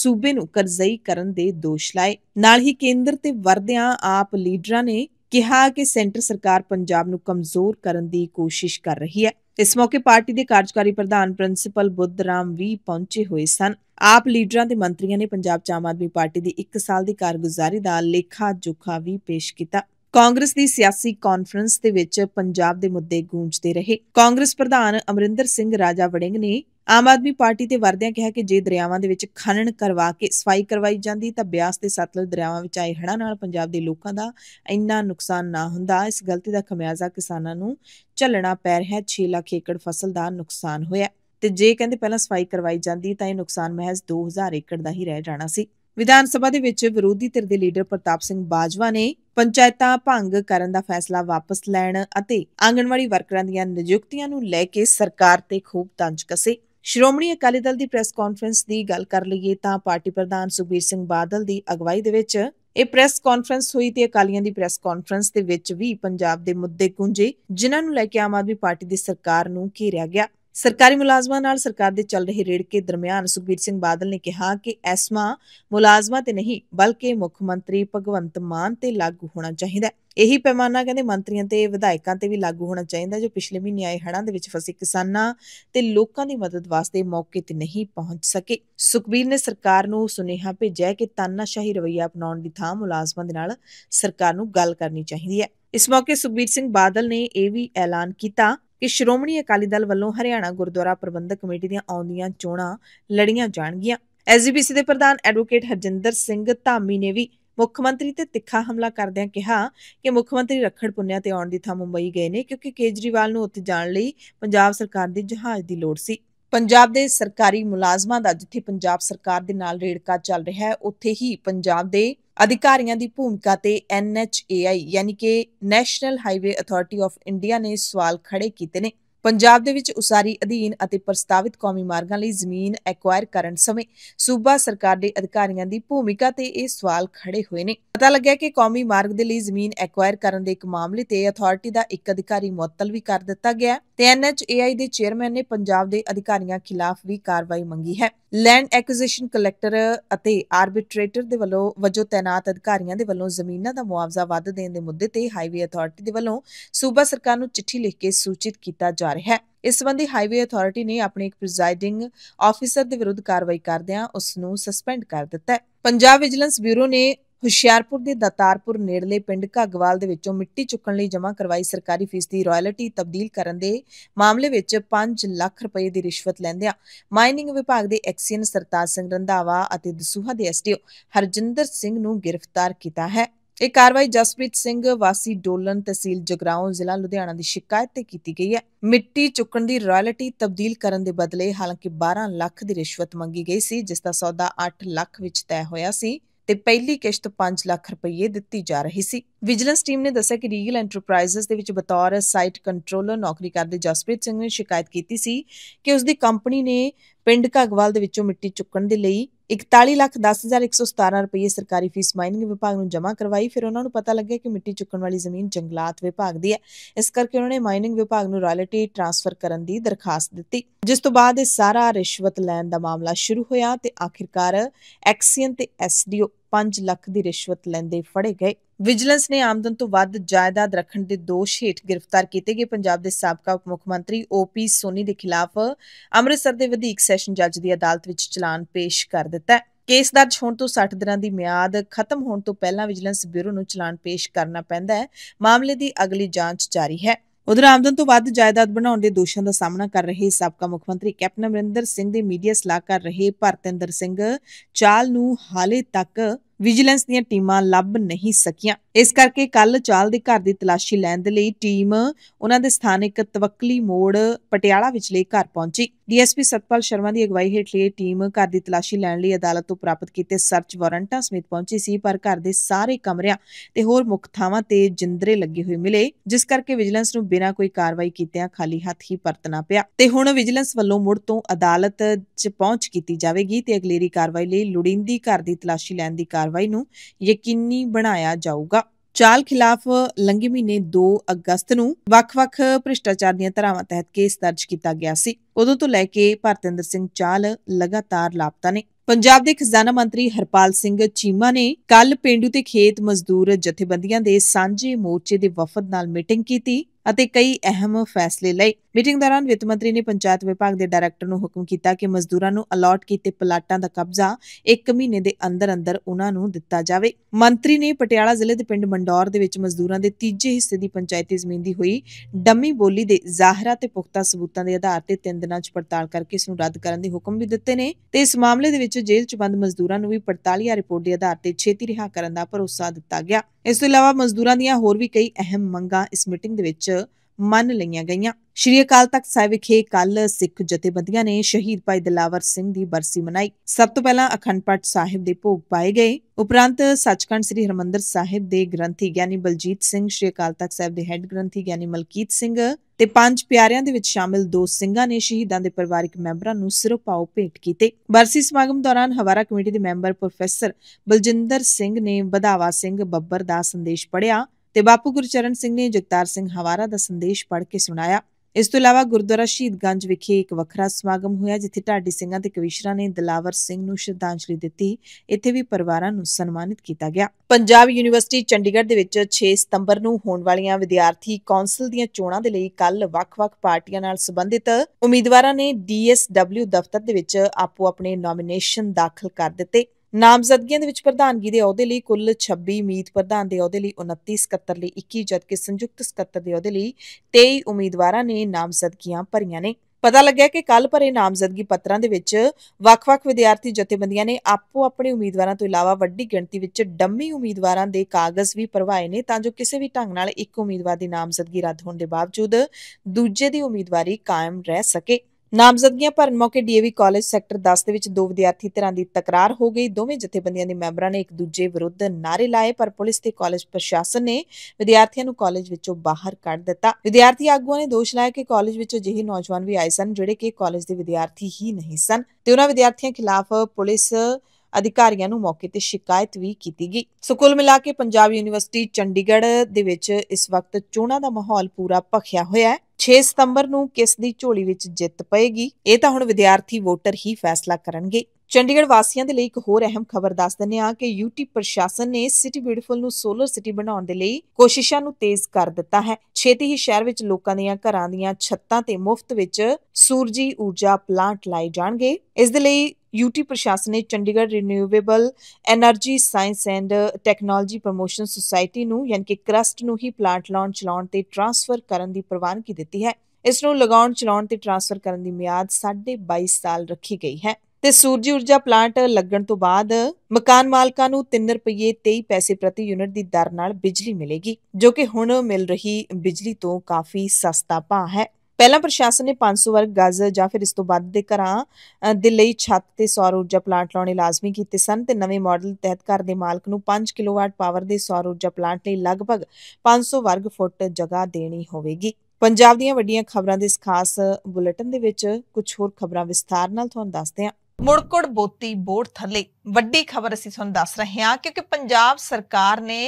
ਸੂਬੇ ਨੂੰ ਕਰਜ਼ਈ ਕਰਨ ਦੇ ਦੋਸ਼ ਲਾਏ ਨਾਲ ਹੀ ਕੇਂਦਰ ਤੇ ਵਰਦਿਆਂ ਆਪ ਲੀਡਰਾਂ ਨੇ ਕਿਹਾ ਕਿ ਸੈਂਟਰ ਸਰਕਾਰ ਪੰਜਾਬ ਨੂੰ ਕਮਜ਼ੋਰ ਕਰਨ ਦੀ ਕੋਸ਼ਿਸ਼ ਕਰ ਰਹੀ ਹੈ ਇਸ ਮੌਕੇ ਪਾਰਟੀ ਦੇ ਕਾਰਜਕਾਰੀ ਪ੍ਰਧਾਨ ਪ੍ਰਿੰਸੀਪਲ ਬੁੱਧ ਰਾਮ ਵੀ ਪਹੁੰਚੇ ਹੋਏ ਸਨ ਆਪ ਲੀਡਰਾਂ ਦੇ ਮੰਤਰੀਆਂ ਨੇ ਪੰਜਾਬ ਚ ਆਮ ਆਦਮੀ ਪਾਰਟੀ ਦੀ 1 ਸਾਲ ਦੀ ਕਾਰਗੁਜ਼ਾਰੀ ਦਾ ਲੇਖਾ ਜੋਖਾ ਵੀ ਪੇਸ਼ ਕੀਤਾ ਕਾਂਗਰਸ ਦੀ ਸਿਆਸੀ ਕਾਨਫਰੰਸ ਦੇ ਵਿੱਚ ਪੰਜਾਬ ਦੇ ਮੁੱਦੇ ਗੂੰਜਦੇ ਰਹੇ ਕਾਂਗਰਸ ਪ੍ਰਧਾਨ ਅਮਰਿੰਦਰ ਸਿੰਘ ਰਾਜਾ ਵੜਿੰਗ ਨੇ ਆਮ ਆਦਮੀ ਪਾਰਟੀ ਤੇ ਵਰਦਿਆਂ ਕਿਹਾ ਕਿ ਜੇ ਦਰਿਆਵਾਂ ਦੇ ਵਿੱਚ ਖਨਣ ਕਰਵਾ ਕੇ ਸਫਾਈ ਕਰਵਾਈ ਜਾਂਦੀ ਤਾਂ ਬਿਆਸ ਤੇ ਸਤਲੁਜ ਦਰਿਆਵਾਂ ਵਿੱਚ ਆਏ ਹੜ੍ਹਾਂ ਨਾਲ ਪੰਜਾਬ ਦੇ ਲੋਕਾਂ ਦਾ ਇੰਨਾ ਨੁਕਸਾਨ ਨਾ ਹੁੰਦਾ ਇਸ ਗਲਤੀ ਦਾ ਖਮਿਆਜ਼ਾ ਕਿਸਾਨਾਂ ਨੂੰ ਝੱਲਣਾ ਪੈ ਰਿਹਾ ਹੈ 6 ਲੱਖ ਏਕੜ ਫਸਲ ਦਾ ਨੁਕਸਾਨ ਹੋਇਆ ਤੇ ਜੇ ਕਹਿੰਦੇ ਪਹਿਲਾਂ ਸਫਾਈ ਕਰਵਾਈ ਜਾਂਦੀ ਤਾਂ ਇਹ ਨੁਕਸਾਨ ਮਹਿਜ਼ 2000 ਏਕੜ ਦਾ ਹੀ ਰਹਿ ਜਾਣਾ ਸੀ ਵਿਧਾਨ ਸਭਾ ਦੇ ਵਿੱਚ ਵਿਰੋਧੀ ਧਿਰ ਦੇ ਲੀਡਰ ਪ੍ਰਤਾਪ ਸਿੰਘ ਬਾਜਵਾ ਨੇ ਪੰਚਾਇਤਾਂ ਭੰਗ ਕਰਨ ਦਾ ਫੈਸਲਾ ਵਾਪਸ ਲੈਣ ਅਤੇ ਆਂਗਣਵਾੜੀ ਵਰਕਰਾਂ ਦੀਆਂ ਨਿਯੁਕਤੀਆਂ ਨੂੰ ਲੈ ਕੇ ਸਰਕਾਰ ਤੇ ਖੂਬ ਤੰਜ ਕਸੇ ਸ਼੍ਰੋਮਣੀ ਅਕਾਲੀ ਦਲ ਦੀ ਪ੍ਰੈਸ ਕਾਨਫਰੰਸ ਦੀ ਗੱਲ ਕਰ ਲਈਏ ਤਾਂ ਪਾਰਟੀ ਪ੍ਰਧਾਨ ਸੁਖਬੀਰ ਸਿੰਘ ਬਾਦਲ ਦੀ ਅਗਵਾਈ ਦੇ ਵਿੱਚ ਇਹ ਪ੍ਰੈਸ ਕਾਨਫਰੰਸ ਹੋਈ ਤੇ ਅਕਾਲੀਆਂ ਦੀ ਪ੍ਰੈਸ ਕਾਨਫਰੰਸ ਦੇ ਵਿੱਚ ਵੀ ਪੰਜਾਬ ਦੇ ਮੁੱਦੇ ਗੂੰਜੇ ਜਿਨ੍ਹਾਂ ਨੂੰ ਲੈ ਕੇ ਆਮ ਆਦਮੀ ਪਾਰਟੀ ਦੀ ਸਰਕਾਰ ਨੂੰ ਘੇਰਿਆ ਗਿਆ ਸਰਕਾਰੀ ਮੁਲਾਜ਼ਮਾਂ ਨਾਲ ਸਰਕਾਰ ਦੇ ਚੱਲ ਰਹੇ ਰੇੜਕੇ ਦਰਮਿਆਨ ਸੁਖਬੀਰ ਸਿੰਘ ਬਾਦਲ ਨੇ ਕਿਹਾ ਕਿ ਐਸਮਾ ਮੁਲਾਜ਼ਮਾਂ ਤੇ ਨਹੀਂ ਬਲਕਿ ਮੁੱਖ ਮੰਤਰੀ ਭਗਵੰਤ ਮਾਨ ਤੇ ਲਾਗੂ ਹੋਣਾ ਚਾਹੀਦਾ ਹੈ ਇਹੀ ਪੈਮਾਨਾ ਕਹਿੰਦੇ ਮੰਤਰੀਆਂ ਤੇ ਵਿਧਾਇਕਾਂ ਤੇ ਵੀ ਲਾਗੂ ਹੋਣਾ ਚਾਹੀਦਾ ਜੋ ਪਿਛਲੇ ਮਹੀਨੇ ਆਏ ਹੜ੍ਹਾਂ ਦੇ ਵਿੱਚ ਫਸੇ ਕਿਸਾਨਾਂ ਤੇ ਲੋਕਾਂ ਦੀ ਮਦਦ ਵਾਸਤੇ ਮੌਕੇ ਤੇ ਨਹੀਂ ਪਹੁੰਚ ਸਕੇ ਸੁਖਬੀਰ ਨੇ ਸਰਕਾਰ ਨੂੰ ਸੁਨੇਹਾ ਭੇਜਿਆ ਕਿ ਤਾਨਾਸ਼ਾਹੀ ਰਵਈਆ ਅਪਣਾਉਣ ਦੀ ਥਾਂ ਮੁਲਾਜ਼ਮਾਂ ਦੇ ਨਾਲ ਸਰਕਾਰ ਨੂੰ ਗੱਲ ਕਰਨੀ ਚਾਹੀਦੀ ਹੈ ਇਸ ਮੌਕੇ ਸੁਖਬੀਰ ਸਿੰਘ ਬਾਦਲ ਨੇ ਇਹ ਵੀ ਐਲਾਨ ਕੀਤਾ ਕਿ ਸ਼੍ਰੋਮਣੀ ਅਕਾਲੀ ਦਲ ਵੱਲੋਂ ਹਰਿਆਣਾ ਗੁਰਦੁਆਰਾ ਪ੍ਰਬੰਧਕ ਕਮੇਟੀ ਦੀਆਂ ਆਉਂਦੀਆਂ ਚੋਣਾਂ ਲੜੀਆਂ ਜਾਣਗੀਆਂ ਐਸਜੀਪੀਸੀ ਦੇ ਪ੍ਰਧਾਨ ਐਡਵੋਕੇਟ ਹਰਜਿੰਦਰ ਸਿੰਘ ਧਾਮੀ ਨੇ ਵੀ ਮੁੱਖ ਮੰਤਰੀ ਤੇ ਤਿੱਖਾ ਹਮਲਾ ਕਰਦਿਆਂ ਕਿਹਾ ਕਿ ਮੁੱਖ ਮੰਤਰੀ ਰੱਖੜ ਪੁੰਨਿਆ ਤੇ ਆਉਣ ਦੀ ਥਾਂ ਮੁੰਬਈ ਗਏ ਨੇ ਕਿਉਂਕਿ ਕੇਜਰੀਵਾਲ ਨੂੰ ਉੱਥੇ ਜਾਣ ਲਈ ਪੰਜਾਬ ਸਰਕਾਰ ਦੀ ਜਹਾਜ਼ ਦੀ ਲੋੜ ਸੀ ਪੰਜਾਬ ਦੇ ਸਰਕਾਰੀ ਮੁਲਾਜ਼ਮਾਂ ਦਾ ਜਿੱਥੇ ਪੰਜਾਬ ਸਰਕਾਰ ਦੇ ਨਾਲ ਰੇੜਕਾ ਚੱਲ ਰਿਹਾ ਹੈ ਉੱਥੇ ਹੀ ਪੰਜਾਬ ਦੇ ਅਧਿਕਾਰੀਆਂ ਦੀ ਭੂਮਿਕਾ ਤੇ NHAI ਯਾਨੀ ਕਿ national highway authority of India ਨੇ ਸਵਾਲ ਖੜੇ ਕੀਤੇ ਨੇ ਪੰਜਾਬ ਦੇ ਵਿੱਚ ਉਸਾਰੀ ਅਧੀਨ ਅਤੇ ਪ੍ਰਸਤਾਵਿਤ ਕੌਮੀ ਮਾਰਗਾਂ ਲਈ ਜ਼ਮੀਨ ਐਕਵਾਇਰ ਕਰਨ ਸਮੇਂ ਸੂਬਾ ਸਰਕਾਰ ਦੇ ਅਧਿਕਾਰੀਆਂ ਦੀ ਭੂਮਿਕਾ ਤੇ ਇਹ ਸਵਾਲ ਖੜੇ ਹੋਏ ਨੇ ਪਤਾ ਲੱਗਿਆ ਕਿ ਕੌਮੀ ਮਾਰਗ ਦੇ ਲਈ ਜ਼ਮੀਨ ਐਕਵਾਇਰ ਕਰਨ ਦੇ ਇੱਕ ਮਾਮਲੇ ਤੇ ਅਥਾਰਟੀ ਦਾ ਇੱਕ ਅਧਿਕਾਰੀ ਮੁਅੱਤਲ ਵੀ ਕਰ ਦਿੱਤਾ ਗਿਆ ਤੇ ਐਨਐਚਏਆਈ ਦੇ ਚੇਅਰਮੈਨ ਨੇ ਪੰਜਾਬ ਦੇ ਅਧਿਕਾਰੀਆਂ ਖਿਲਾਫ ਵੀ ਕਾਰਵਾਈ ਮੰਗੀ ਹੈ ਲੈਂਡ ਐਕਵੀਜ਼ੀਸ਼ਨ ਕਲੈਕਟਰ ਅਤੇ ਆਰਬਿਟਰੇਟਰ ਦੇ ਵੱਲੋਂ ਵਜੋਂ ਤਾਇਨਾਤ ਅਧਿਕਾਰੀਆਂ ਦੇ ਵੱਲੋਂ ਜ਼ਮੀਨਾਂ ਦਾ ਮੁਆਵਜ਼ਾ ਵੱਧ ਦੇਣ ਦੇ ਮੁੱਦੇ ਤੇ ਹਾਈਵੇ ਅਥਾਰਟੀ ਦੇ ਵੱਲੋਂ ਸੂਬਾ ਸਰਕਾਰ ਨੂੰ ਚਿੱਠੀ ਲਿਖ ਕੇ ਸੂਚਿਤ ਕੀਤਾ ਜਾ ਰਿਹਾ ਹੈ ਇਸ ਸੰਬੰਧੀ ਹਾਈਵੇ ਅਥਾਰਟੀ ਨੇ ਆਪਣੇ ਇੱਕ ਪ੍ਰੈਜ਼ਾਈਡਿੰਗ ਆਫੀਸਰ ਦੇ ਵਿਰੁੱਧ ਕਾਰਵਾਈ ਕਰਦਿਆਂ ਉਸ ਨੂੰ ਸਸਪੈਂਡ ਕਰ ਦਿੱਤਾ ਹੈ ਪੰਜਾਬ ਵਿਜੀਲੈਂਸ ਬਿਊਰੋ ਨੇ ਹੁਸ਼ਿਆਰਪੁਰ ਦੇ ਦਤਾਰਪੁਰ ਨੇੜਲੇ ਪਿੰਡ ਘੱਗਵਾਲ ਦੇ ਵਿੱਚੋਂ ਮਿੱਟੀ ਚੁੱਕਣ ਲਈ ਜਮ੍ਹਾਂ ਕਰਵਾਈ ਸਰਕਾਰੀ ਫੀਸ ਦੀ ਰਾਇਲਟੀ ਤਬਦੀਲ ਕਰਨ ਦੇ ਮਾਮਲੇ ਵਿੱਚ 5 ਲੱਖ ਰੁਪਏ ਦੀ ਰਿਸ਼ਵਤ ਲੈਂਦਿਆਂ ਮਾਈਨਿੰਗ ਵਿਭਾਗ ਦੇ ਐਕਸੀਅਨ ਸਰਤਾਜ ਸਿੰਘ ਰੰਧਾਵਾ ਅਤੇ ਦਸੂਹਾ ਦੇ ਐਸਡੀਓ ਹਰਜਿੰਦਰ ਸਿੰਘ ਨੂੰ ਗ੍ਰਿਫਤਾਰ ਕੀਤਾ ਹੈ ਇਹ ਕਾਰਵਾਈ ਜਸਪ੍ਰੀਤ ਸਿੰਘ ਵਾਸੀ ਡੋਲਨ ਤਹਿਸੀਲ ਜਗਰਾਉਂ ਜ਼ਿਲ੍ਹਾ ਲੁਧਿਆਣਾ ਦੀ ਸ਼ਿਕਾਇਤ ਤੇ ਕੀਤੀ ਗਈ ਹੈ ਮਿੱਟੀ ਚੁੱਕਣ ਦੀ ਰਾਇਲਟੀ ਤਬਦੀਲ ਕਰਨ ਦੇ ਬਦਲੇ ਹਾਲਾਂਕਿ 12 ਲੱਖ ਦੀ ਰਿਸ਼ਵਤ ਮੰਗੀ ਗਈ ਸੀ ਜਿਸ ਦਾ ਸੌਦਾ 8 ਲੱਖ ਵਿੱਚ ਤੈਅ ਹੋਇਆ ਸੀ ਤੇ ਪਹਿਲੀ ਕਿਸ਼ਤ 5 ਲੱਖ ਰੁਪਏ ਦਿੱਤੀ ਜਾ ਰਹੀ ਸੀ ਵਿਜੀਲੈਂਸ ਟੀਮ ਨੇ ਦੱਸਿਆ ਕਿ ਰੀਗਲ ਐਂਟਰਪ੍ਰਾਈਜ਼ਸ ਦੇ ਵਿੱਚ ਬਤੌਰ ਸਾਈਟ ਕੰਟਰੋਲਰ ਨੌਕਰੀ ਕਰਦੇ ਜਸਪ੍ਰੀਤ ਸਿੰਘ ਨੇ ਸ਼ਿਕਾਇਤ ਕੀਤੀ ਸੀ ਕਿ ਉਸ ਦੀ ਕੰਪਨੀ ਨੇ ਪਿੰਡ ਘਗਵਾਲ ਦੇ ਵਿੱਚੋਂ ਮਿੱਟੀ ਚੁੱਕਣ ਦੇ ਲਈ 41,10,117 ਰੁਪਏ ਸਰਕਾਰੀ ਫੀਸ ਮਾਈਨਿੰਗ ਵਿਭਾਗ ਨੂੰ ਜਮ੍ਹਾਂ ਕਰਵਾਈ ਫਿਰ ਉਹਨਾਂ ਨੂੰ ਪਤਾ ਲੱਗਿਆ ਕਿ ਮਿੱਟੀ ਚੁੱਕਣ ਵਾਲੀ ਜ਼ਮੀਨ ਜੰਗਲਾਤ ਵਿਭਾਗ ਦੀ ਹੈ ਇਸ ਕਰਕੇ ਉਹਨਾਂ ਨੇ ਮਾਈਨਿੰਗ ਵਿਭਾਗ ਨੂੰ ਰਾਇਲਟੀ ਟ੍ਰਾਂਸਫਰ ਕਰਨ ਦੀ ਦਰਖਾਸਤ ਦਿੱਤੀ ਜਿਸ ਤੋਂ ਬਾਅਦ ਇਹ ਸਾਰਾ ਰਿਸ਼ਵਤ ਲੈਣ ਦਾ ਮਾਮਲਾ ਸ਼ੁਰੂ ਹੋਇਆ ਤੇ ਆਖਿਰਕਾਰ ਐਕਸੀਅਨ ਤੇ ਐਸਡੀਓ 5 ਲੱਖ ਦੀ ਰਿਸ਼ਵਤ ਲੈਂਦੇ ਫੜੇ ਗਏ ਵਿਜੀਲੈਂਸ ਨੇ ਆਮਦਨ ਤੋਂ ਵੱਧ ਜਾਇਦਾਦ ਰੱਖਣ ਦੇ ਦੋਸ਼ ਹੇਠ ਗ੍ਰਿਫਤਾਰ ਕੀਤੇ ਗਏ ਪੰਜਾਬ ਦੇ ਸਾਬਕਾ ਉਪ ਮੁੱਖ ਮੰਤਰੀ ਓਪੀ ਸੋਨੀ ਦੇ ਖਿਲਾਫ ਅੰਮ੍ਰਿਤਸਰ ਦੇ ਵਧੀਕ ਸੈਸ਼ਨ ਜੱਜ ਦੀ ਅਦਾਲਤ ਵਿੱਚ ਚਲਾਨ ਪੇਸ਼ ਕਰ ਦਿੱਤਾ ਹੈ ਕੇਸ ਦਰਜ ਹੋਣ ਤੋਂ 60 ਦਿਨਾਂ ਦੀ ਮਿਆਦ ਖਤਮ ਹੋਣ ਤੋਂ ਪਹਿਲਾਂ ਵਿਜੀਲੈਂਸ ਬਿਊਰੋ ਨੂੰ ਚਲਾਨ ਪੇਸ਼ ਕਰਨਾ ਪੈਂਦਾ ਹੈ ਮਾਮਲੇ ਦੀ ਅਗਲੀ ਜਾਂਚ ਜਾਰੀ ਹੈ ਉਧਰ ਆਮਦਨ ਤੋਂ ਵੱਧ ਜਾਇਦਾਦ ਬਣਾਉਣ ਦੇ ਦੋਸ਼ਾਂ ਦਾ ਸਾਹਮਣਾ ਕਰ ਰਹੇ ਸਾਬਕਾ ਮੁੱਖ ਮੰਤਰੀ ਕੈਪਟਨ ਅਮਰਿੰਦਰ ਸਿੰਘ ਦੇ ਮੀਡੀਆ ਸਲਾਹਕਾਰ ਰਹੇ ਭਰਤਿੰਦਰ ਸਿੰਘ ਚਾਲ ਨੂੰ ਹਾਲੇ ਤੱਕ ਵਿਜੀਲੈਂਸ ਦੀਆਂ ਟੀਮਾਂ ਲੱਭ ਨਹੀਂ ਸਕੀਆਂ ਇਸ ਕਰਕੇ ਕੱਲ ਚਾਲ ਦੇ ਘਰ ਦੀ ਤਲਾਸ਼ੀ ਲੈਣ ਦੇ ਲਈ ਟੀਮ ਉਹਨਾਂ ਦੇ ਸਥਾਨਿਕ ਤਵੱਕਲੀ ਮੋੜ ਪਟਿਆਲਾ ਵਿਚਲੇ ਘਰ ਪਹੁੰਚੀ ਡੀਐਸਪੀ ਸਤਪਾਲ ਸ਼ਰਮਾ ਦੀ ਅਗਵਾਈ ਹੇਠਲੀ ਟੀਮ ਘਰ ਦੀ ਤਲਾਸ਼ੀ ਲੈਣ ਲਈ ਅਦਾਲਤ ਤੋਂ ਪ੍ਰਾਪਤ ਕੀਤੇ ਸਰਚ ਵਾਰੰਟਾਂ ਸਮੇਤ ਪਹੁੰਚੀ ਸੀ ਪਰ ਘਰ ਦੇ ਸਾਰੇ ਕਮਰਿਆਂ ਤੇ ਹੋਰ ਮੁੱਖ ਥਾਵਾਂ ਤੇ ਜਿੰਦਰੇ ਲੱਗੇ ਹੋਏ ਮਿਲੇ ਜਿਸ ਕਰਕੇ ਵਿਜੀਲੈਂਸ ਨੂੰ ਬਿਨਾਂ ਕੋਈ ਕਾਰਵਾਈ ਕੀਤੇ ਖਾਲੀ ਹੱਥ ਹੀ ਪਰਤਣਾ ਪਿਆ ਤੇ ਹੁਣ ਵਿਜੀਲੈਂਸ ਵੱਲੋਂ ਮੁੜ ਤੋਂ ਅਦਾਲਤ 'ਚ ਪਹੁੰਚ ਕੀਤੀ ਜਾਵੇਗੀ ਤੇ ਅਗਲੇਰੀ ਕਾਰਵਾਈ ਲਈ ਲੁੜਿੰਦੀ ਘਰ ਦੀ ਤਲਾਸ਼ੀ ਲੈਣ ਦੀ ਕਾਰਵਾਈ ਨੂੰ ਯਕੀਨੀ ਬਣਾਇਆ ਜਾਊਗਾ ਚਾਲ ਖਿਲਾਫ ਲੰਗੇ ਮਹੀਨੇ 2 ਅਗਸਤ ਨੂੰ ਵੱਖ-ਵੱਖ ਭ੍ਰਿਸ਼ਟਾਚਾਰ ਦੀਆਂ ਧਾਰਾਵਾਂ ਤਹਿਤ ਕੇਸ ਦਰਜ ਕੀਤਾ ਗਿਆ ਸੀ ਉਦੋਂ ਤੋਂ ਲੈ ਕੇ ਭਰਤਿੰਦਰ ਸਿੰਘ ਚਾਲ ਲਗਾਤਾਰ ਲਾਪਤਾ ਨੇ ਪੰਜਾਬ ਦੇ ਖਜ਼ਾਨਾ ਮੰਤਰੀ ਹਰਪਾਲ ਸਿੰਘ ਚੀਮਾ ਨੇ ਕੱਲ ਪਿੰਡੂ ਤੇ ਖੇਤ ਮਜ਼ਦੂਰ ਜਥੇਬੰਦੀਆਂ ਦੇ ਸਾਂਝੇ ਮੋਰਚੇ ਦੇ ਵਫਦ ਨਾਲ ਮੀਟਿੰਗ ਕੀਤੀ ਅਤੇ ਕਈ ਅਹਿਮ ਫੈਸਲੇ ਲਏ ਮੀਟਿੰਗ ਦੌਰਾਨ ਵਿੱਤ ਮੰਤਰੀ ਨੇ ਪੰਚਾਇਤ ਵਿਭਾਗ ਦੇ ਡਾਇਰੈਕਟਰ ਨੂੰ ਹੁਕਮ ਕੀਤਾ ਕਿ ਮਜ਼ਦੂਰਾਂ ਨੂੰ ਅਲਾਟ ਕੀਤੇ ਪਲਾਟਾਂ ਦਾ ਕਬਜ਼ਾ 1 ਮਹੀਨੇ ਦੇ ਅੰਦਰ ਅੰਦਰ ਉਹਨਾਂ ਨੂੰ ਦਿੱਤਾ ਜਾਵੇ ਮੰਤਰੀ ਨੇ ਪਟਿਆਲਾ ਜ਼ਿਲ੍ਹੇ ਦੇ ਪਿੰਡ ਮੰਡੌਰ ਦੇ ਵਿੱਚ ਮਜ਼ਦੂਰਾਂ ਦੇ ਤੀਜੇ ਹਿੱਸੇ ਦੀ ਪੰਚਾਇਤੀ ਜ਼ਮੀਨ ਦੀ ਹੋਈ ਡੰਮੀ ਬੋਲੀ ਦੇ ਜ਼ਾਹਰਾ ਤੇ ਪੁਖਤਾ ਸਬੂਤਾਂ ਦੇ ਆਧਾਰ ਤੇ 3 ਦਿਨਾਂ 'ਚ ਪੜਤਾਲ ਕਰਕੇ ਇਸ ਨੂੰ ਰੱਦ ਕਰਨ ਦੇ ਹੁਕਮ ਵੀ ਦਿੱਤੇ ਨੇ ਤੇ ਇਸ ਮਾਮਲੇ ਦੇ ਵਿੱਚ ਜੇਲ੍ਹ 'ਚ ਬੰਦ ਮਜ਼ਦੂਰਾਂ ਨੂੰ ਵੀ ਪੜਤਾਲੀਆ ਰਿਪੋਰਟ ਦੇ ਆਧਾਰ ਤੇ ਛੇਤੀ ਰਿਹਾ ਕਰਨ ਦਾ ਭਰੋਸਾ ਦਿੱਤਾ ਗਿਆ ਇਸ ਤੋਂ ਇਲਾਵਾ ਮਜ਼ਦੂਰਾਂ ਦੀਆਂ ਹੋਰ ਵੀ ਕਈ ਅਹਿਮ ਮੰਗਾਂ ਇਸ ਮੀਟਿੰਗ ਦੇ ਵਿੱਚ ਮੰਨ ਲਈਆਂ ਗਈਆਂ ਸ਼੍ਰੀ ਅਕਾਲ ਤਖਤ ਸਾਹਿਬ ਵਿਖੇ ਕੱਲ ਸਿੱਖ ਜਥੇਬੰਦੀਆਂ ਨੇ ਸ਼ਹੀਦ ਭਾਈ ਦਿਲਾਵਰ ਸਿੰਘ ਦੀ ਬਰਸੀ ਮਨਾਈ ਸਭ ਤੋਂ ਪਹਿਲਾਂ ਅਖੰਡ ਪਾਠ ਸਾਹਿਬ ਦੇ ਭੋਗ ਪਾਏ ਗਏ ਉਪਰੰਤ ਸੱਚਖੰਡ ਸ੍ਰੀ ਹਰਮੰਦਰ ਸਾਹਿਬ ਦੇ ਗ੍ਰੰਥੀ ਗਿਆਨੀ ਬਲਜੀਤ ਸਿੰਘ ਸ਼੍ਰੀ ਅਕਾਲ ਤਖਤ ਸਾਹਿਬ ਦੇ ਹੈੱਡ ਗ੍ਰੰਥੀ ਗਿਆਨੀ ਮਲਕੀਤ ਸਿੰਘ ਤੇ ਪੰਜ ਪਿਆਰਿਆਂ ਦੇ ਵਿੱਚ ਸ਼ਾਮਿਲ ਦੋ ਸਿੰਘਾਂ ਨੇ ਸ਼ਹੀਦਾਂ ਦੇ ਪਰਿਵਾਰਿਕ ਮੈਂਬਰਾਂ ਨੂੰ ਸਿਰੋਪਾਓ ਭੇਟ ਕੀਤੇ ਬਰਸੀ ਸਮਾਗਮ ਦੌਰਾਨ ਹਵਾਰਾ ਕਮੇਟੀ ਦੇ ਮੈਂਬਰ ਪ੍ਰੋਫੈਸਰ ਬਲਜਿੰਦਰ ਸਿੰਘ ਨੇ ਵਧਾਵਾ ਸਿੰਘ ਬੱਬਰ ਦਾ ਸੰਦੇਸ਼ ਪੜਿਆ ਤੇ ਬਾਪੂ ਗੁਰਚਰਨ ਸਿੰਘ ਨੇ ਜਗਤਾਰ ਸਿੰਘ ਹਵਾਰਾ ਦਾ ਸੰਦੇਸ਼ ਪੜ੍ਹ ਕੇ ਸੁਣਾਇਆ ਇਸ ਤੋਂ ਇਲਾਵਾ ਗੁਰਦੁਆਰਾ ਸ਼ਹੀਦਗੰਜ ਵਿਖੇ ਇੱਕ ਵੱਖਰਾ ਸਮਾਗਮ ਹੋਇਆ ਜਿੱਥੇ ਢਾਡੀ ਸਿੰਘਾਂ ਤੇ ਕਵੀਸ਼ਰਾਂ ਨੇ ਦਲਾਵਰ ਸਿੰਘ ਨੂੰ ਸ਼ਰਧਾਂਜਲੀ ਦਿੱਤੀ ਇੱਥੇ ਵੀ ਪਰਿਵਾਰਾਂ ਨੂੰ ਸਨਮਾਨਿਤ ਕੀਤਾ ਗਿਆ ਪੰਜਾਬ ਯੂਨੀਵਰਸਿਟੀ ਚੰਡੀਗੜ੍ਹ ਦੇ ਵਿੱਚ 6 ਸਤੰਬਰ ਨੂੰ ਹੋਣ ਵਾਲੀਆਂ ਵਿਦਿਆਰਥੀ ਕੌਂਸਲ ਦੀਆਂ ਚੋਣਾਂ ਦੇ ਲਈ ਕੱਲ ਵੱਖ-ਵੱਖ ਪਾਰਟੀਆਂ ਨਾਲ ਸੰਬੰਧਿਤ ਉਮੀਦਵਾਰਾਂ ਨੇ ਡੀਐਸਡਬਲਯੂ ਦਫ਼ਤਰ ਦੇ ਵਿੱਚ ਆਪੋ ਆਪਣੇ ਨਾਮੀਨੇਸ਼ਨ ਦਾਖਲ ਕਰ ਦਿੱਤੇ ਨਾਮਜ਼ਦਗੀਆਂ ਦੇ ਵਿੱਚ ਪ੍ਰਧਾਨਗੀ ਦੇ ਅਹੁਦੇ ਲਈ ਕੁੱਲ 26 ਮੀਤ ਪ੍ਰਧਾਨ ਦੇ ਅਹੁਦੇ ਲਈ 29 ਸਕੱਤਰ ਲਈ 21 ਜਦਕਿ ਸੰਯੁਕਤ ਸਕੱਤਰ ਦੇ ਅਹੁਦੇ ਲਈ 23 ਉਮੀਦਵਾਰਾਂ ਨੇ ਨਾਮਜ਼ਦਗੀਆਂ ਭਰੀਆਂ ਨੇ ਪਤਾ ਲੱਗਿਆ ਕਿ ਕੱਲ ਭਰੇ ਨਾਮਜ਼ਦਗੀ ਪੱਤਰਾਂ ਦੇ ਵਿੱਚ ਵੱਖ-ਵੱਖ ਵਿਦਿਆਰਥੀ ਜਥੇਬੰਦੀਆਂ ਨੇ ਆਪੋ ਆਪਣੇ ਉਮੀਦਵਾਰਾਂ ਤੋਂ ਇਲਾਵਾ ਵੱਡੀ ਗਿਣਤੀ ਵਿੱਚ ਡੰਮੀ ਉਮੀਦਵਾਰਾਂ ਦੇ ਕਾਗਜ਼ ਵੀ ਭਰਵਾਏ ਨੇ ਤਾਂ ਜੋ ਕਿਸੇ ਵੀ ਢੰਗ ਨਾਲ ਇੱਕ ਉਮੀਦਵਾਰ ਦੀ ਨਾਮਜ਼ਦਗੀ ਰੱਦ ਹੋਣ ਦੇ ਬਾਵਜੂਦ ਦੂਜੇ ਦੀ ਉਮੀਦਵਾਰੀ ਕਾਇਮ ਰਹਿ ਸਕੇ ਨਾਮਜ਼ਦਗੀਆਂ ਭਰਨ ਮੌਕੇ ਡੀਏਵੀ ਕਾਲਜ ਸੈਕਟਰ 10 ਦੇ ਵਿੱਚ ਦੋ ਵਿਦਿਆਰਥੀ ਧਿਰਾਂ ਦੀ ਤਕਰਾਰ ਹੋ ਗਈ ਦੋਵੇਂ ਜਥੇਬੰਦੀਆਂ ਦੇ ਮੈਂਬਰਾਂ ਨੇ ਇੱਕ ਦੂਜੇ ਵਿਰੁੱਧ ਨਾਰੇ ਲਾਏ ਪਰ ਪੁਲਿਸ ਤੇ ਕਾਲਜ ਪ੍ਰਸ਼ਾਸਨ ਨੇ ਵਿਦਿਆਰਥੀਆਂ ਨੂੰ ਕਾਲਜ ਵਿੱਚੋਂ ਬਾਹਰ ਕੱਢ ਦਿੱਤਾ ਵਿਦਿਆਰਥੀ ਆਗੂਆਂ ਨੇ ਦੋਸ਼ ਲਾਇਆ ਕਿ ਕਾਲਜ ਵਿੱਚ ਅਜਿਹੇ ਨੌਜਵਾਨ ਵੀ ਆਏ ਸਨ ਜਿਹੜੇ ਕਿ ਕਾਲਜ ਦੇ ਵਿਦਿਆਰਥੀ ਹੀ ਨਹੀਂ ਸਨ ਤੇ ਉਹਨਾਂ ਵਿਦਿਆਰਥੀਆਂ ਖਿਲਾਫ ਪੁਲਿਸ ਅਧਿਕਾਰੀਆਂ ਨੂੰ ਮੌਕੇ ਤੇ ਸ਼ਿਕਾਇਤ ਵੀ ਕੀਤੀ ਗਈ ਸੋ ਕੁੱਲ ਮਿਲਾ ਕੇ ਪੰਜਾਬ ਯੂਨੀਵਰਸਿਟੀ ਚੰਡੀਗੜ੍ਹ ਦੇ ਵਿੱਚ ਇਸ ਵਕਤ ਚੋਣਾਂ ਦਾ ਮਾਹੌਲ ਪੂਰਾ ਭਖਿਆ ਹੋਇਆ ਹੈ 6 ਸਤੰਬਰ ਨੂੰ ਕਿਸ ਦੀ ਝੋਲੀ ਵਿੱਚ ਜਿੱਤ ਪਏਗੀ ਇਹ ਤਾਂ ਹੁਣ ਵਿਦਿਆਰਥੀ ਵੋਟਰ ਹੀ ਫੈਸਲਾ ਕਰਨਗੇ ਚੰਡੀਗੜ੍ਹ ਵਾਸੀਆਂ ਦੇ ਲਈ ਇੱਕ ਹੋਰ ਅਹਿਮ ਖਬਰ ਦੱਸ ਦਿੰਨੇ ਆ ਕਿ ਯੂਟੀ ਪ੍ਰਸ਼ਾਸਨ ਨੇ ਸਿਟੀ ਬਿਊਟੀਫੁਲ ਨੂੰ ਸੋਲਰ ਸਿਟੀ ਬਣਾਉਣ ਦੇ ਲਈ ਕੋਸ਼ਿਸ਼ਾਂ ਨੂੰ ਤੇਜ਼ ਕਰ ਦਿੱਤਾ ਹੈ ਛੇਤੀ ਹੀ ਸ਼ਹਿਰ ਵਿੱਚ ਲੋਕਾਂ ਦੀਆਂ ਘਰਾਂ ਦੀਆਂ ਛੱਤਾਂ ਤੇ ਮੁਫਤ ਵਿੱਚ ਸੂਰਜੀ ਊਰਜਾ ਪਲਾਂਟ ਲਾਏ ਜਾਣਗੇ ਇਸ ਦੇ ਲਈ ਯੂਟੀ ਪ੍ਰਸ਼ਾਸਨ ਨੇ Chandigarh renewable energy science and technology promotion society ਨੂੰ ਯਾਨੀ ਕਿ ਕ੍ਰਸਟ ਨੂੰ ਹੀ ਪਲਾਂਟ ਲਾਉਣ ਚਲਾਉਣ ਤੇ ਟ੍ਰਾਂਸਫਰ ਕਰਨ ਦੀ ਪ੍ਰਵਾਨਗੀ ਦਿੱਤੀ ਹੈ ਇਸ ਨੂੰ ਲਗਾਉਣ ਚਲਾਉਣ ਤੇ ਟ੍ਰਾਂਸਫਰ ਕਰਨ ਦੀ ਮਿਆਦ 22 ਸਾਲ ਰੱਖੀ ਗਈ ਹੈ ਤੇ ਸੂਰਜੀ ਊਰਜਾ ਪਲਾਂਟ ਲੱਗਣ ਤੋਂ ਬਾਅਦ ਮਕਾਨ ਮਾਲਕਾਂ ਨੂੰ 3 ਰੁਪਏ 23 ਪੈਸੇ ਪ੍ਰਤੀ ਯੂਨਿਟ ਦੀ ਦਰ ਨਾਲ ਬਿਜਲੀ ਮਿਲੇਗੀ ਜੋ ਕਿ ਹੁਣ ਮਿਲ ਰਹੀ ਬਿਜਲੀ ਤੋਂ ਕਾਫੀ ਸਸਤਾ ਭਾਅ ਹੈ ਪਹਿਲਾਂ ਪ੍ਰਸ਼ਾਸਨ ਨੇ 500 ਵਰਗ ਗਜ਼ ਜਾਂ ਫਿਰ ਇਸ ਤੋਂ ਵੱਧ ਦੇ ਘਰਾਂ ਦੇ ਲਈ ਛੱਤ ਤੇ ਸੌਰ ਊਰਜਾ ਪਲਾਂਟ ਲਾਉਣੇ ਲਾਜ਼ਮੀ ਕੀਤੇ ਸਨ ਤੇ ਨਵੇਂ ਮਾਡਲ ਤਹਿਤ ਘਰ ਦੇ ਮਾਲਕ ਨੂੰ 5 ਕਿਲੋਵਾਟ ਪਾਵਰ ਦੇ ਸੌਰ ਊਰਜਾ ਪਲਾਂਟ ਲਈ ਲਗਭਗ 500 ਵਰਗ ਫੁੱਟ ਜਗ੍ਹਾ ਦੇਣੀ ਹੋਵੇਗੀ ਪੰਜਾਬ ਦੀਆਂ ਵੱਡੀਆਂ ਖਬਰਾਂ ਦੇ ਇਸ ਖਾਸ ਬੁਲੇਟਿਨ ਦੇ ਵਿੱਚ ਕੁਝ ਹੋਰ ਖਬਰਾਂ ਵਿਸਥਾਰ ਨਾਲ ਤੁਹਾਨੂੰ ਦੱਸਦੇ ਹਾਂ ਮੁੜਕੜ ਬੋਤੀ ਬੋਰਡ ਥੱਲੇ ਵੱਡੀ ਖਬਰ ਅਸੀਂ ਤੁਹਾਨੂੰ ਦੱਸ ਰਹੇ ਹਾਂ ਕਿਉਂਕਿ ਪੰਜਾਬ ਸਰਕਾਰ ਨੇ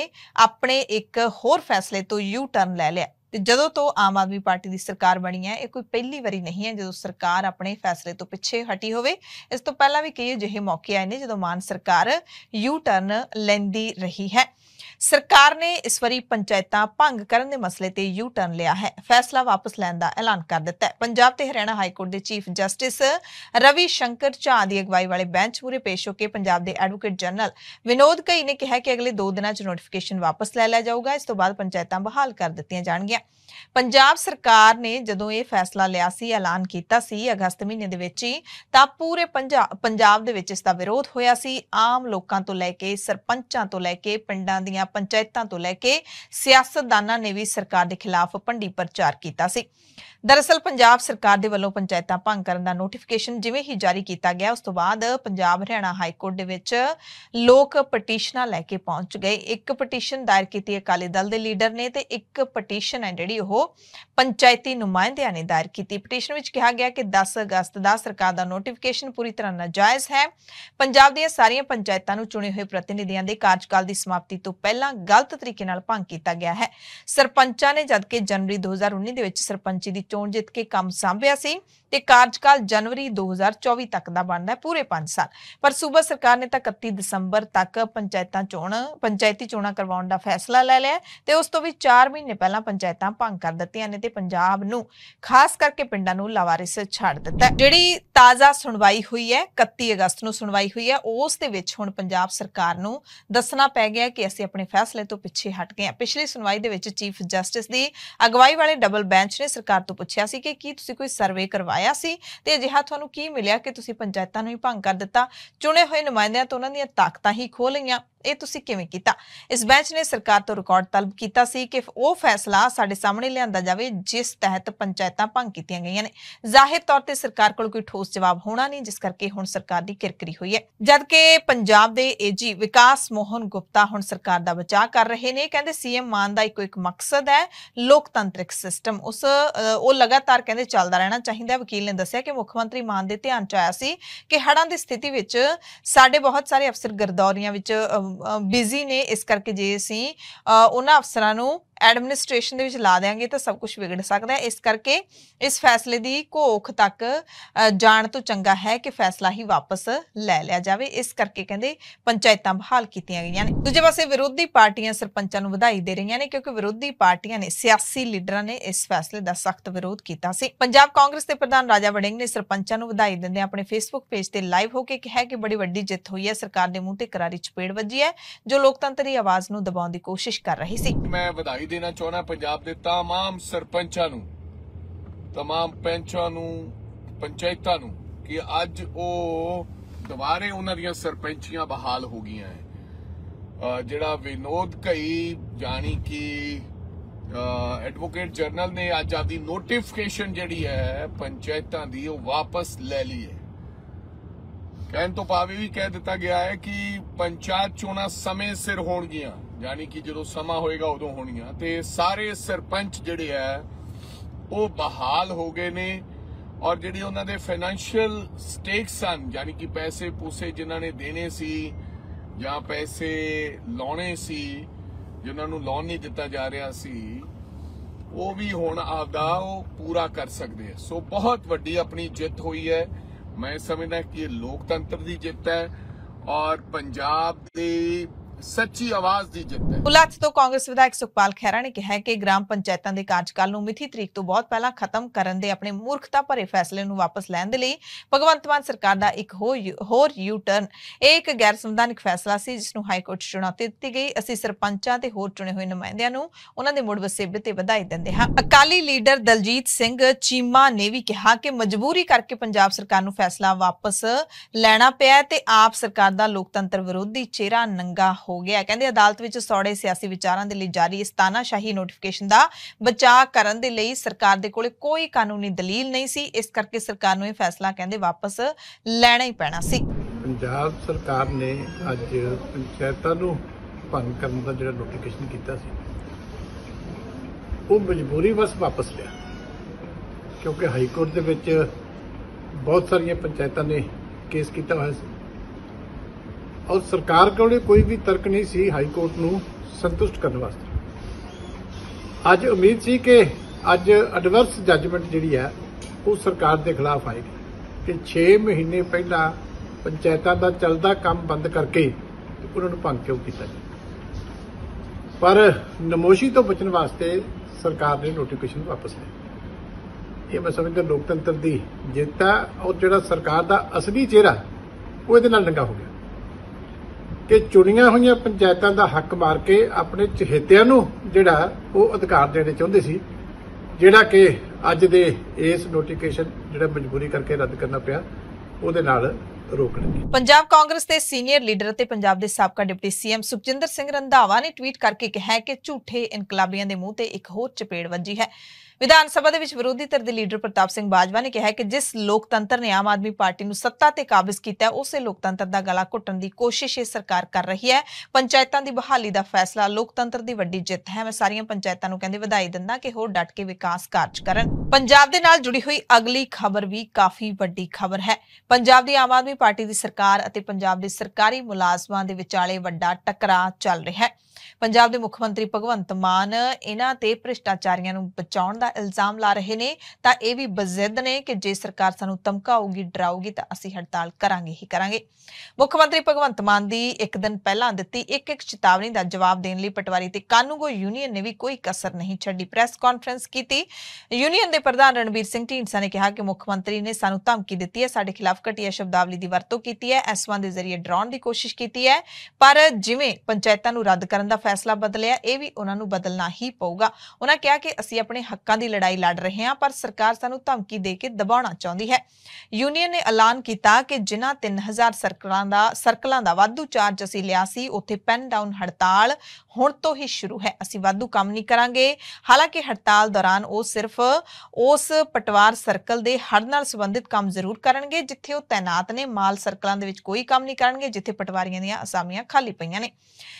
ਆਪਣੇ ਇੱਕ ਹੋਰ ਫੈਸਲੇ ਤੋਂ ਯੂ ਟਰਨ ਲੈ ਲਿਆ ਤੇ ਜਦੋਂ ਤੋਂ ਆਮ ਆਦਮੀ ਪਾਰਟੀ ਦੀ ਸਰਕਾਰ ਬਣੀ ਹੈ ਇਹ ਕੋਈ ਪਹਿਲੀ ਵਾਰੀ ਨਹੀਂ ਹੈ ਜਦੋਂ ਸਰਕਾਰ ਆਪਣੇ ਫੈਸਲੇ ਤੋਂ ਪਿੱਛੇ ਹਟੀ ਹੋਵੇ ਇਸ ਤੋਂ ਪਹਿਲਾਂ ਵੀ ਕਈ ਅਜਿਹੇ ਮੌਕੇ ਆਏ ਨੇ ਜਦੋਂ ਮਾਨ ਸਰਕਾਰ ਯੂ ਟਰਨ ਲੈਂਦੀ ਰਹੀ ਹੈ ਸਰਕਾਰ ਨੇ ਇਸ ਵਾਰੀ ਪੰਚਾਇਤਾਂ ਭੰਗ ਕਰਨ ਦੇ ਮਸਲੇ ਤੇ ਯੂ ਟਰਨ ਲਿਆ ਹੈ ਫੈਸਲਾ ਵਾਪਸ ਲੈਣ ਦਾ ਐਲਾਨ ਕਰ ਦਿੱਤਾ ਹੈ ਪੰਜਾਬ ਤੇ ਹਰਿਆਣਾ ਹਾਈ ਕੋਰਟ ਦੇ ਚੀਫ ਜਸਟਿਸ ਰਵੀ ਸ਼ੰਕਰ ਝਾ ਦੀ ਅਗਵਾਈ ਵਾਲੇ ਬੈਂਚ ਮੂਰੇ ਪੇਸ਼ ਹੋ ਕੇ ਪੰਜਾਬ ਦੇ ਐਡਵੋਕੇਟ ਜਨਰਲ ਵਿਨੋਦ ਕਈ ਨੇ ਕਿਹਾ ਕਿ ਅਗਲੇ 2 ਦਿਨਾਂ 'ਚ ਨੋਟੀਫਿਕੇਸ਼ਨ ਵਾਪਸ ਲੈ ਲਿਆ ਜਾਊਗਾ ਇਸ ਤੋਂ ਬਾਅਦ ਪੰਚਾਇਤਾਂ ਬਹਾਲ ਕਰ ਦਿੱਤੀਆਂ ਜਾਣਗੀਆਂ ਪੰਜਾਬ ਸਰਕਾਰ ਨੇ ਜਦੋਂ ਇਹ ਫੈਸਲਾ ਲਿਆ ਸੀ ਐਲਾਨ ਕੀਤਾ ਸੀ ਅਗਸਤ ਮਹੀਨੇ ਦੇ ਵਿੱਚ ਹੀ ਤਾਂ ਪੂਰੇ ਪੰਜਾਬ ਦੇ ਵਿੱਚ ਇਸ ਦਾ ਵਿਰੋਧ ਹੋਇਆ ਸੀ ਆਮ ਲੋਕਾਂ ਤੋਂ ਲੈ ਕੇ ਸਰਪੰਚਾਂ ਤੋਂ ਲੈ ਕੇ ਪਿੰਡਾਂ ਦੀਆਂ ਪੰਚਾਇਤਾਂ ਤੋਂ ਲੈ ਕੇ ਸਿਆਸਤਦਾਨਾਂ ਨੇ ਵੀ ਸਰਕਾਰ ਦੇ ਖਿਲਾਫ ਭੰਡੀ ਪ੍ਰਚਾਰ ਕੀਤਾ ਸੀ ਦਰਅਸਲ ਪੰਜਾਬ ਸਰਕਾਰ ਦੇ ਵੱਲੋਂ ਪੰਚਾਇਤਾਂ ਭੰਗ ਕਰਨ ਦਾ ਨੋਟੀਫਿਕੇਸ਼ਨ ਜਿਵੇਂ ਹੀ ਜਾਰੀ ਕੀਤਾ ਗਿਆ ਉਸ ਤੋਂ ਬਾਅਦ ਪੰਜਾਬ ਹਰਿਆਣਾ ਹਾਈ ਕੋਰਟ ਦੇ ਵਿੱਚ ਲੋਕ ਪਟੀਸ਼ਨਾਂ ਲੈ ਕੇ ਪਹੁੰਚ ਗਏ ਇੱਕ ਪਟੀਸ਼ਨ ਦਾਇਰ ਕੀਤੀ ਅਕਾਲੀ ਦਲ ਦੇ ਲੀਡਰ ਨੇ ਤੇ ਇੱਕ ਪਟੀਸ਼ਨ ਹੈ ਜਿਹੜੀ ਉਹ ਪੰਚਾਇਤੀ ਨੁਮਾਇੰਦਿਆਂ ਨੇ ਦਾਇਰ ਕੀਤੀ ਪਟੀਸ਼ਨ ਵਿੱਚ ਕਿਹਾ ਗਿਆ ਕਿ 10 ਅਗਸਤ ਦਾ ਸਰਕਾਰ ਦਾ ਨੋਟੀਫਿਕੇਸ਼ਨ ਪੂਰੀ ਤਰ੍ਹਾਂ ਨਾਜਾਇਜ਼ ਹੈ ਪੰਜਾਬ ਦੀਆਂ ਸਾਰੀਆਂ ਪੰਚਾਇਤਾਂ ਨੂੰ ਚੁਣੇ ਹੋਏ ਪ੍ਰਤੀਨਿਧੀਆਂ ਦੇ ਕਾਰਜਕਾਲ ਦੀ ਸਮਾਪਤੀ ਤੋਂ ਪਹਿਲਾਂ ਗਲਤ ਤਰੀਕੇ ਨਾਲ ਭੰਗ ਕੀਤਾ ਗਿਆ ਹੈ ਸਰਪੰਚਾਂ ਨੇ ਜਦਕਿ ਜਨਵਰੀ 2019 ਦੇ ਵਿੱਚ ਸਰਪੰਚੀ ਦੀ ਚੋਣ ਜਿੱਤ ਕੇ ਕੰਮ ਸੰਭਿਆ ਸੀ ਤੇ ਕਾਰਜਕਾਲ ਜਨਵਰੀ 2024 ਤੱਕ ਦਾ ਬਣਦਾ ਪੂਰੇ 5 ਸਾਲ ਪਰ ਸੂਬਾ ਸਰਕਾਰ ਨੇ ਤਾਂ 31 ਦਸੰਬਰ ਤੱਕ ਪੰਚਾਇਤਾਂ ਚੋਣ ਪੰਚਾਇਤੀ ਚੋਣਾਂ ਕਰਵਾਉਣ ਦਾ ਫੈਸਲਾ ਲੈ ਲਿਆ ਤੇ ਉਸ ਤੋਂ ਵੀ 4 ਮਹੀਨੇ ਪਹਿਲਾਂ ਪੰਚਾਇਤਾਂ ਭੰਗ ਕਰ ਦਿੱਤੀਆਂ ਨੇ ਤੇ ਪੰਜਾਬ ਨੂੰ ਖਾਸ ਕਰਕੇ ਪਿੰਡਾਂ ਨੂੰ ਲਾਵਾਰਿਸ ਛੱਡ ਦਿੱਤਾ ਜਿਹੜੀ ਤਾਜ਼ਾ ਸੁਣਵਾਈ ਹੋਈ ਹੈ 31 ਅਗਸਤ ਨੂੰ ਸੁਣਵਾਈ ਹੋਈ ਹੈ ਉਸ ਦੇ ਵਿੱਚ ਹੁਣ ਪੰਜਾਬ ਸਰਕਾਰ ਨੂੰ ਦੱਸਣਾ ਪੈ ਗਿਆ ਕਿ ਅਸੀਂ ਆਪਣੇ ਫੈਸਲੇ ਤੋਂ ਪਿੱਛੇ ਹਟ ਗਏ ਹਾਂ ਪਿਛਲੀ ਸੁਣਵਾਈ ਦੇ ਵਿੱਚ ਚੀਫ ਜਸਟਿਸ ਦੀ ਅਗਵਾਈ ਵਾਲੇ ਡਬਲ ਬੈਂਚ ਨੇ ਸਰਕਾਰ ਤੋਂ ਪੁੱਛਿਆ ਸੀ ਕਿ ਕੀ ਤੁਸੀਂ ਕੋਈ ਸਰਵੇ ਕਰਵਾਇਆ ਸੀ ਤੇ ਅਜਿਹਾ ਤੁਹਾਨੂੰ ਕੀ ਮਿਲਿਆ ਕਿ ਤੁਸੀਂ ਪੰਚਾਇਤਾਂ ਨੂੰ ਹੀ ਭੰਗ ਕਰ ਦਿੱਤਾ ਚੁਣੇ ਹੋਏ ਨੁਮਾਇੰਦਿਆਂ ਤੋਂ ਉਹਨਾਂ ਦੀਆਂ ਤਾਕਤਾਂ ਹੀ ਖੋਲ ਲਈਆਂ ਇਹ ਤੁਸੀਂ ਕਿਵੇਂ ਕੀਤਾ ਇਸ ਬੈਂਚ ਨੇ ਸਰਕਾਰ ਤੋਂ ਰਿਕਾਰਡ ਤਲਬ ਕੀਤਾ ਸੀ ਕਿ ਉਹ ਫੈਸਲਾ ਸਾਡੇ ਸਾਹਮਣੇ ਲਿਆਂਦਾ ਜਾਵੇ ਜਿਸ ਤਹਿਤ ਪੰਚਾਇਤਾਂ ਭੰਗ ਕੀਤੀਆਂ ਗਈਆਂ ਨੇ ਜ਼ਾਹਿਰ ਤੌਰ ਤੇ ਸਰਕਾਰ ਕੋਲ ਕੋਈ ਠੋਸ ਜਵਾਬ ਹੋਣਾ ਨਹੀਂ ਜਿਸ ਕਰਕੇ ਹੁਣ ਸਰਕਾਰ ਦੀ ਕਿਰਕਰੀ ਹੋਈ ਹੈ ਜਦਕਿ ਪੰਜਾਬ ਦੇ ਏਜੀ ਵਿਕਾਸ ਮੋਹਨ ਗੁਪਤਾ ਹੁਣ ਸਰਕਾਰ ਦਾ ਬਚਾਅ ਕਰ ਰਹੇ ਨੇ ਕਹਿੰਦੇ ਸੀਐਮ ਮਾਨ ਦਾ ਇੱਕੋ ਇੱਕ ਮਕਸਦ ਹੈ ਲੋਕਤੰਤਰਿਕ ਸਿਸਟਮ ਉਸ ਉਹ ਲਗਾਤਾਰ ਕਹਿੰਦੇ ਚੱਲਦਾ ਰਹਿਣਾ ਚਾਹੀਦਾ ਵਕੀਲ ਨੇ ਦੱਸਿਆ ਕਿ ਮੁੱਖ ਮੰਤਰੀ ਮਾਨ ਦੇ ਧਿਆਨ ਚ ਆਇਆ ਸੀ ਕਿ ਹੜਾਂ ਦੀ ਸਥਿਤੀ ਵਿੱਚ ਸਾਡੇ ਬਹੁਤ ਸਾਰੇ ਅਫਸਰ ਗਰਦੌਰੀਆਂ ਵਿੱਚ ਬਿਜ਼ੀ ਨੇ ਇਸ ਕਰਕੇ ਜੇ ਅਸੀਂ ਉਹਨਾਂ ਅਫਸਰਾਂ ਨੂੰ ਐਡਮਿਨਿਸਟ੍ਰੇਸ਼ਨ ਦੇ ਵਿੱਚ ਲਾ ਦੇਾਂਗੇ ਤਾਂ ਸਭ ਕੁਝ ਵਿਗੜ ਸਕਦਾ ਹੈ ਇਸ ਕਰਕੇ ਇਸ ਫੈਸਲੇ ਦੀ ਘੋਖ ਤੱਕ ਜਾਣ ਤੋਂ ਚੰਗਾ ਹੈ ਕਿ ਫੈਸਲਾ ਹੀ ਵਾਪਸ ਲੈ ਲਿਆ ਜਾਵੇ ਇਸ ਕਰਕੇ ਕਹਿੰਦੇ ਪੰਚਾਇਤਾਂ ਬਹਾਲ ਕੀਤੀਆਂ ਗਈਆਂ ਨੇ ਦੂਜੇ ਪਾਸੇ ਵਿਰੋਧੀ ਪਾਰਟੀਆਂ ਸਰਪੰਚਾਂ ਨੂੰ ਵਧਾਈ ਦੇ ਰਹੀਆਂ ਨੇ ਕਿਉਂਕਿ ਵਿਰੋਧੀ ਪਾਰਟੀਆਂ ਨੇ ਸਿਆਸੀ ਲੀਡਰਾਂ ਨੇ ਇਸ ਫੈਸਲੇ ਦਾ ਸਖਤ ਵਿਰੋਧ ਕੀਤਾ ਸੀ ਪੰਜਾਬ ਕਾਂਗਰਸ ਦੇ ਪ੍ਰਧਾਨ ਰਾਜਾ ਵੜਿੰਗ ਨੇ ਸਰਪੰਚਾਂ ਨੂੰ ਵਧਾਈ ਦਿੰਦੇ ਆਪਣੇ ਫੇਸਬੁੱਕ ਪੇਜ ਤੇ ਲਾਈਵ ਹੋ ਕੇ ਕਿਹਾ ਕਿ ਬੜੀ ਵੱਡੀ ਜਿੱਤ ਹੋਈ ਹੈ ਸਰਕਾਰ ਦੇ ਮੂੰਹ ਤੇ ਕਰਾਰੀ ਚਪੇੜ ਵੱਜੀ ਹੈ ਜੋ ਲੋਕਤੰਤਰੀ ਆਵਾਜ਼ ਨੂੰ ਦਬਾਉਣ ਦੀ ਕੋਸ਼ਿਸ਼ ਕਰ ਰਹੀ ਸੀ ਮੈਂ ਵਧਾਈ ਵਧਾਈ ਦੇਣਾ ਚਾਹਣਾ ਪੰਜਾਬ ਦੇ तमाम ਸਰਪੰਚਾਂ ਨੂੰ तमाम ਪੰਚਾਂ ਨੂੰ ਪੰਚਾਇਤਾਂ ਨੂੰ ਕਿ ਅੱਜ ਉਹ ਦੁਬਾਰੇ ਉਹਨਾਂ ਦੀਆਂ ਸਰਪੰਚੀਆਂ ਬਹਾਲ ਹੋ ਗਈਆਂ ਹੈ ਜਿਹੜਾ ਵਿਨੋਦ ਕਈ ਜਾਣੀ ਕਿ ਐਡਵੋਕੇਟ ਜਰਨਲ ਨੇ ਅੱਜ ਆਦੀ ਨੋਟੀਫਿਕੇਸ਼ਨ ਜਿਹੜੀ ਹੈ ਪੰਚਾਇਤਾਂ ਦੀ ਉਹ ਵਾਪਸ ਲੈ ਲਈ ਹੈ ਕਹਿਣ ਤੋਂ ਪਾਵੇ ਵੀ ਕਹਿ ਦਿੱਤਾ ਗਿਆ ਹੈ ਕਿ ਪੰਚਾਇਤ ਚੋਣਾਂ ਸਮੇਂ ਸਿਰ ਹੋਣਗੀਆਂ ਯਾਨੀ ਕਿ ਜਦੋਂ ਸਮਾਂ ਹੋਏਗਾ ਉਦੋਂ ਹੋਣੀਆਂ ਤੇ ਸਾਰੇ ਸਰਪੰਚ ਜਿਹੜੇ ਆ ਉਹ ਬਹਾਲ ਹੋ ਗਏ ਨੇ ਔਰ ਜਿਹੜੀ ਉਹਨਾਂ ਦੇ ਫਾਈਨੈਂਸ਼ੀਅਲ ਸਟੇਕਸ ਹਨ ਯਾਨੀ ਕਿ ਪੈਸੇ ਪੂਸੇ ਜਿਨ੍ਹਾਂ ਨੇ ਦੇਣੇ ਸੀ ਜਾਂ ਪੈਸੇ ਲਾਉਣੇ ਸੀ ਜਿਨ੍ਹਾਂ ਨੂੰ ਲੋਨ ਨਹੀਂ ਦਿੱਤਾ ਜਾ ਰਿਹਾ ਸੀ ਉਹ ਵੀ ਹੁਣ ਆਪਦਾ ਉਹ ਪੂਰਾ ਕਰ ਸਕਦੇ ਆ ਸੋ ਬਹੁਤ ਵੱਡੀ ਆਪਣੀ ਜਿੱਤ ਹੋਈ ਹੈ ਮੈਂ ਸਮਝਦਾ ਕਿ ਇਹ ਲੋਕਤੰਤਰ ਦੀ ਜਿੱਤ ਹੈ ਔਰ ਪੰਜਾਬ ਦੇ ਸੱਚੀ ਆਵਾਜ਼ ਦੀ ਜਿੱਤ ਹੈ ਉਲਾਥ ਤੋਂ ਕਾਂਗਰਸ ਵਿਧਾਇਕ ਸੁਖਪਾਲ ਖੈਰਾ ਨੇ ਕਿਹਾ ਕਿ ਗ੍ਰਾਮ ਪੰਚਾਇਤਾਂ ਦੇ ਕਾਰਜਕਾਲ ਨੂੰ ਮਿਥੀ ਤਰੀਕ ਤੋਂ ਬਹੁਤ ਪਹਿਲਾਂ ਖਤਮ ਕਰਨ ਦੇ ਆਪਣੇ ਮੂਰਖਤਾ ਭਰੇ ਫੈਸਲੇ ਨੂੰ ਵਾਪਸ ਲੈਣ ਦੇ ਲਈ ਭਗਵੰਤ ਮਾਨ ਸਰਕਾਰ ਦਾ ਇੱਕ ਹੋਰ ਯੂ ਟਰਨ ਇਹ ਇੱਕ ਗੈਰ ਸੰਵਿਧਾਨਿਕ ਫੈਸਲਾ ਸੀ ਜਿਸ ਨੂੰ ਹਾਈ ਕੋਰਟ ਚੁਣੌਤੀ ਦਿੱਤੀ ਗਈ ਅਸੀਂ ਸਰਪੰਚਾਂ ਤੇ ਹੋਰ ਚੁਣੇ ਹੋਏ ਨੁਮਾਇੰਦਿਆਂ ਨੂੰ ਉਹਨਾਂ ਦੇ ਮੁੜ ਵਸੇਬੇ ਤੇ ਵਧਾਈ ਦਿੰਦੇ ਹਾਂ ਅਕਾਲੀ ਲੀਡਰ ਦਲਜੀਤ ਸਿੰਘ ਚੀਮਾ ਨੇ ਵੀ ਕਿਹਾ ਕਿ ਮਜਬੂਰੀ ਕਰਕੇ ਪੰਜਾਬ ਸਰਕਾਰ ਨੂੰ ਫੈਸਲਾ ਵਾਪਸ ਲੈਣਾ ਪਿਆ ਤੇ ਆਪ ਸਰਕਾਰ ਦਾ ਲੋਕਤੰਤਰ ਵਿਰੋਧੀ ਚਿਹਰਾ ਨੰਗਾ ਹੋ ਹੋ ਗਿਆ ਕਹਿੰਦੇ ਅਦਾਲਤ ਵਿੱਚ ਸੌੜੇ ਸਿਆਸੀ ਵਿਚਾਰਾਂ ਦੇ ਲਈ ਜਾਰੀ ਇਸ ਤਾਨਾਸ਼ਾਹੀ ਨੋਟੀਫਿਕੇਸ਼ਨ ਦਾ ਬਚਾਅ ਕਰਨ ਦੇ ਲਈ ਸਰਕਾਰ ਦੇ ਕੋਲੇ ਕੋਈ ਕਾਨੂੰਨੀ ਦਲੀਲ ਨਹੀਂ ਸੀ ਇਸ ਕਰਕੇ ਸਰਕਾਰ ਨੂੰ ਇਹ ਫੈਸਲਾ ਕਹਿੰਦੇ ਵਾਪਸ ਲੈਣਾ ਹੀ ਪੈਣਾ ਸੀ ਪੰਜਾਬ ਸਰਕਾਰ ਨੇ ਅੱਜ ਪੰਚਾਇਤਾਂ ਨੂੰ ਭੰਗ ਕਰਨ ਦਾ ਜਿਹੜਾ ਨੋਟੀਫਿਕੇਸ਼ਨ ਕੀਤਾ ਸੀ ਉਹ ਮਜਬੂਰੀ ਵਸ ਵਾਪਸ ਲਿਆ ਕਿਉਂਕਿ ਹਾਈ ਕੋਰਟ ਦੇ ਵਿੱਚ ਬਹੁਤ ਸਾਰੀਆਂ ਪੰਚਾਇਤਾਂ ਨੇ ਕੇਸ ਕੀਤਾ ਹੋਇਆ ਸੀ ਔਰ ਸਰਕਾਰ ਕੋਲੇ ਕੋਈ ਵੀ ਤਰਕ ਨਹੀਂ ਸੀ ਹਾਈ ਕੋਰਟ ਨੂੰ ਸੰਤੁਸ਼ਟ ਕਰਨ ਵਾਸਤੇ ਅੱਜ ਉਮੀਦ ਸੀ ਕਿ ਅੱਜ ਐਡਵਰਸ ਜੱਜਮੈਂਟ ਜਿਹੜੀ ਹੈ ਉਹ ਸਰਕਾਰ ਦੇ ਖਿਲਾਫ ਆਏਗੀ ਕਿ 6 ਮਹੀਨੇ ਪਹਿਲਾਂ ਪੰਚਾਇਤਾਂ ਦਾ ਚੱਲਦਾ ਕੰਮ ਬੰਦ ਕਰਕੇ ਉਹਨਾਂ ਨੂੰ ਭੰਗ ਕਿਉਂ ਕੀਤਾ ਜੀ ਪਰ ਨਮੋਸ਼ੀ ਤੋਂ ਬਚਣ ਵਾਸਤੇ ਸਰਕਾਰ ਨੇ ਨੋਟੀਫਿਕੇਸ਼ਨ ਵਾਪਸ ਲਿਆ ਇਹ ਮੈਂ ਸਮਝਦਾ ਲੋਕਤੰਤਰ ਦੀ ਜਿੱਤਾ ਉਹ ਜਿਹੜਾ ਸਰਕਾਰ ਦਾ ਅਸਲੀ ਚਿਹਰਾ ਉਹ ਇਹਦੇ ਨਾਲ ਨੰਗਾ ਹੋ ਗਿਆ ਕਿ ਚੁਣੀਆਂ ਹੋਈਆਂ ਪੰਚਾਇਤਾਂ ਦਾ ਹੱਕ ਮਾਰ ਕੇ ਆਪਣੇ ਚਹੇਤਿਆਂ ਨੂੰ ਜਿਹੜਾ ਉਹ ਅਧਿਕਾਰ ਦੇਣੇ ਚਾਹੁੰਦੇ ਸੀ ਜਿਹੜਾ ਕਿ ਅੱਜ ਦੇ ਇਸ ਨੋਟੀਫਿਕੇਸ਼ਨ ਜਿਹੜਾ ਮਜਬੂਰੀ ਕਰਕੇ ਰੱਦ ਕਰਨਾ ਪਿਆ ਉਹਦੇ ਨਾਲ ਰੋਕਣਗੇ ਪੰਜਾਬ ਕਾਂਗਰਸ ਦੇ ਸੀਨੀਅਰ ਲੀਡਰ ਅਤੇ ਪੰਜਾਬ ਦੇ ਸਾਬਕਾ ਡਿਪਟੀ ਸੀਐਮ ਸੁਖਜਿੰਦਰ ਸਿੰਘ ਰੰਧਾਵਾ ਨੇ ਟਵੀਟ ਕਰਕੇ ਕਿਹਾ ਕਿ ਝੂਠੇ ਇਨਕਲਾਬੀਆਂ ਦੇ ਮੂੰਹ ਤੇ ਇੱਕ ਹੋਰ ਚਪੇੜ ਵੱਜੀ ਹੈ ਵਿਧਾਨ ਸਭਾ ਦੇ ਵਿੱਚ ਵਿਰੋਧੀ ਧਿਰ ਦੇ ਲੀਡਰ ਪ੍ਰਤਾਪ ਸਿੰਘ ਬਾਜਵਾ ਨੇ ਕਿਹਾ ਕਿ ਜਿਸ ਲੋਕਤੰਤਰ ਨੇ ਆਮ ਆਦਮੀ ਪਾਰਟੀ ਨੂੰ ਸੱਤਾ ਤੇ ਕਾਬਜ਼ ਕੀਤਾ ਉਸੇ ਲੋਕਤੰਤਰ ਦਾ ਗਲਾ ਘੁੱਟਣ ਦੀ ਕੋਸ਼ਿਸ਼ ਇਹ ਸਰਕਾਰ ਕਰ ਰਹੀ ਹੈ ਪੰਚਾਇਤਾਂ ਦੀ ਬਹਾਲੀ ਦਾ ਫੈਸਲਾ ਲੋਕਤੰਤਰ ਦੀ ਵੱਡੀ ਜਿੱਤ ਹੈ ਮੈਂ ਸਾਰੀਆਂ ਪੰਚਾਇਤਾਂ ਨੂੰ ਕਹਿੰਦੇ ਵਧਾਈ ਦਿੰਦਾ ਕਿ ਹੋਰ ਡਟ ਕੇ ਵਿਕਾਸ ਕਾਰਜ ਕਰਨ ਪੰਜਾਬ ਦੇ ਨਾਲ ਜੁੜੀ ਹੋਈ ਅਗਲੀ ਖਬਰ ਵੀ ਕਾਫੀ ਵੱਡੀ ਖਬਰ ਹੈ ਪੰਜਾਬ ਦੀ ਆਮ ਆਦਮੀ ਪਾਰਟੀ ਦੀ ਸਰਕਾਰ ਅਤੇ ਪੰਜਾਬ ਦੇ ਸਰਕਾਰੀ ਮੁਲਾਜ਼ਮਾਂ ਦੇ ਵਿਚਾਲੇ ਵੱਡਾ ਟਕਰਾਅ ਚੱਲ ਰਿਹਾ ਹੈ ਪੰਜਾਬ ਦੇ ਮੁੱਖ ਮੰਤਰੀ ਭਗਵੰਤ ਮਾਨ ਇਹਨਾਂ ਤੇ ਭ੍ਰਿਸ਼ਟਾਚਾਰੀਆਂ ਨੂੰ ਬਚਾਉਣ ਦਾ ਇਲਜ਼ਾਮ ਲਾ ਰਹੇ ਨੇ ਤਾਂ ਇਹ ਵੀ ਬਜ਼ਿੱਦ ਨੇ ਕਿ ਜੇ ਸਰਕਾਰ ਸਾਨੂੰ ਧਮਕਾਉਗੀ ਡਰਾਉਗੀ ਤਾਂ ਅਸੀਂ ਹੜਤਾਲ ਕਰਾਂਗੇ ਹੀ ਕਰਾਂਗੇ ਮੁੱਖ ਮੰਤਰੀ ਭਗਵੰਤ ਮਾਨ ਦੀ ਇੱਕ ਦਿਨ ਪਹਿਲਾਂ ਦਿੱਤੀ ਇੱਕ ਇੱਕ ਚੇਤਾਵਨੀ ਦਾ ਜਵਾਬ ਦੇਣ ਲਈ ਪਟਵਾਰੀ ਤੇ ਕਾਨੂੰਗੋ ਯੂਨੀਅਨ ਨੇ ਵੀ ਕੋਈ ਕਸਰ ਨਹੀਂ ਛੱਡੀ ਪ੍ਰੈਸ ਕਾਨਫਰੰਸ ਕੀਤੀ ਯੂਨੀਅਨ ਦੇ ਪ੍ਰਧਾਨ ਰਣਬੀਰ ਸਿੰਘ ਢੀਂਡਸਾ ਨੇ ਕਿਹਾ ਕਿ ਮੁੱਖ ਮੰਤਰੀ ਨੇ ਸਾਨੂੰ ਧਮਕੀ ਦਿੱਤੀ ਹੈ ਸਾਡੇ ਖਿਲਾਫ ਘਟੀਆ ਸ਼ਬਦਾਵਲੀ ਦੀ ਵਰਤੋਂ ਕੀਤੀ ਹੈ ਐਸਵਾਂ ਦੇ ਜ਼ਰੀਏ ਡਰਾਉਣ ਦੀ ਕੋਸ਼ਿਸ਼ ਕੀਤੀ ਹੈ ਪਰ ਜਿਵੇਂ ਪੰਚਾਇਤਾਂ ਨੂੰ ਰੱਦ ਕਰਨ ਕਰਨ ਦਾ ਫੈਸਲਾ ਬਦਲਿਆ ਇਹ ਵੀ ਉਹਨਾਂ ਨੂੰ ਬਦਲਣਾ ਹੀ ਪਊਗਾ ਉਹਨਾਂ ਕਿਹਾ ਕਿ ਅਸੀਂ ਆਪਣੇ ਹੱਕਾਂ ਦੀ ਲੜਾਈ ਲੜ ਰਹੇ ਹਾਂ ਪਰ ਸਰਕਾਰ ਸਾਨੂੰ ਧਮਕੀ ਦੇ ਕੇ ਦਬਾਉਣਾ ਚਾਹੁੰਦੀ ਹੈ ਯੂਨੀਅਨ ਨੇ ਐਲਾਨ ਕੀਤਾ ਕਿ ਜਿਨ੍ਹਾਂ 3000 ਸਰਕਲਾਂ ਦਾ ਸਰਕਲਾਂ ਦਾ ਵਾਧੂ ਚਾਰਜ ਅਸੀਂ ਲਿਆ ਸੀ ਉੱਥੇ ਪੈਨ ਡਾਊਨ ਹੜਤਾਲ ਹੁਣ ਤੋਂ ਹੀ ਸ਼ੁਰੂ ਹੈ ਅਸੀਂ ਵਾਧੂ ਕੰਮ ਨਹੀਂ ਕਰਾਂਗੇ ਹਾਲਾਂਕਿ ਹੜਤਾਲ ਦੌਰਾਨ ਉਹ ਸਿਰਫ ਉਸ ਪਟਵਾਰ ਸਰਕਲ ਦੇ ਹੜ ਨਾਲ ਸੰਬੰਧਿਤ ਕੰਮ ਜ਼ਰੂਰ ਕਰਨਗੇ ਜਿੱਥੇ ਉਹ ਤਾਇਨਾਤ ਨੇ ਮਾਲ ਸਰਕਲਾਂ ਦੇ ਵਿੱਚ ਕੋਈ ਕੰਮ ਨਹੀਂ ਕਰਨਗੇ ਜਿੱਥੇ ਪਟਵਾਰੀਆਂ ਦੀਆਂ ਅਸਾਮੀਆਂ ਖਾਲੀ ਪਈਆਂ ਨੇ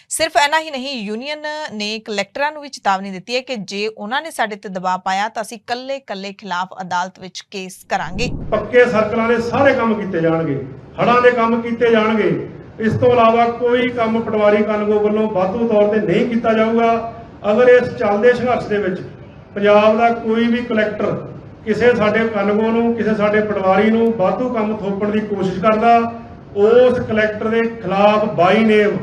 ਸਿਰਫ ਐਨਾ ਹੀ ਨਹੀਂ ਯੂਨੀਅਨ ਨੇ ਕਲੈਕਟਰਾਂ ਨੂੰ ਵੀ ਚੇਤਾਵਨੀ ਦਿੱਤੀ ਹੈ ਕਿ ਜੇ ਉਹਨਾਂ ਨੇ ਸਾਡੇ ਤੇ ਦਬਾਅ ਪਾਇਆ ਤਾਂ ਅਸੀਂ ਕੱਲੇ-ਕੱਲੇ ਖਿਲਾਫ ਅਦਾਲਤ ਵਿੱਚ ਕੇਸ ਕਰਾਂਗੇ ਪੱਕੇ ਸਰਕਲਾਂ ਦੇ ਸਾਰੇ ਕੰਮ ਕੀਤੇ ਜਾਣਗੇ ਹੜਾਂ ਦੇ ਕੰਮ ਕੀਤੇ ਜਾਣਗੇ ਇਸ ਤੋਂ ਇਲਾਵਾ ਕੋਈ ਕੰਮ ਪਟਵਾਰੀ ਕਨਗੋ ਵੱਲੋਂ ਬਾਤੂ ਤੌਰ ਤੇ ਨਹੀਂ ਕੀਤਾ ਜਾਊਗਾ ਅਗਰ ਇਸ ਚੱਲਦੇ ਸੰਘਰਸ਼ ਦੇ ਵਿੱਚ ਪੰਜਾਬ ਦਾ ਕੋਈ ਵੀ ਕਲੈਕਟਰ ਕਿਸੇ ਸਾਡੇ ਕਨਗੋ ਨੂੰ ਕਿਸੇ ਸਾਡੇ ਪਟਵਾਰੀ ਨੂੰ ਬਾਤੂ ਕੰਮ ਥੋਪਣ ਦੀ ਕੋਸ਼ਿਸ਼ ਕਰਦਾ ਉਸ ਕਲੈਕਟਰ ਦੇ ਖਿਲਾਫ ਬਾਈ ਨੇਮ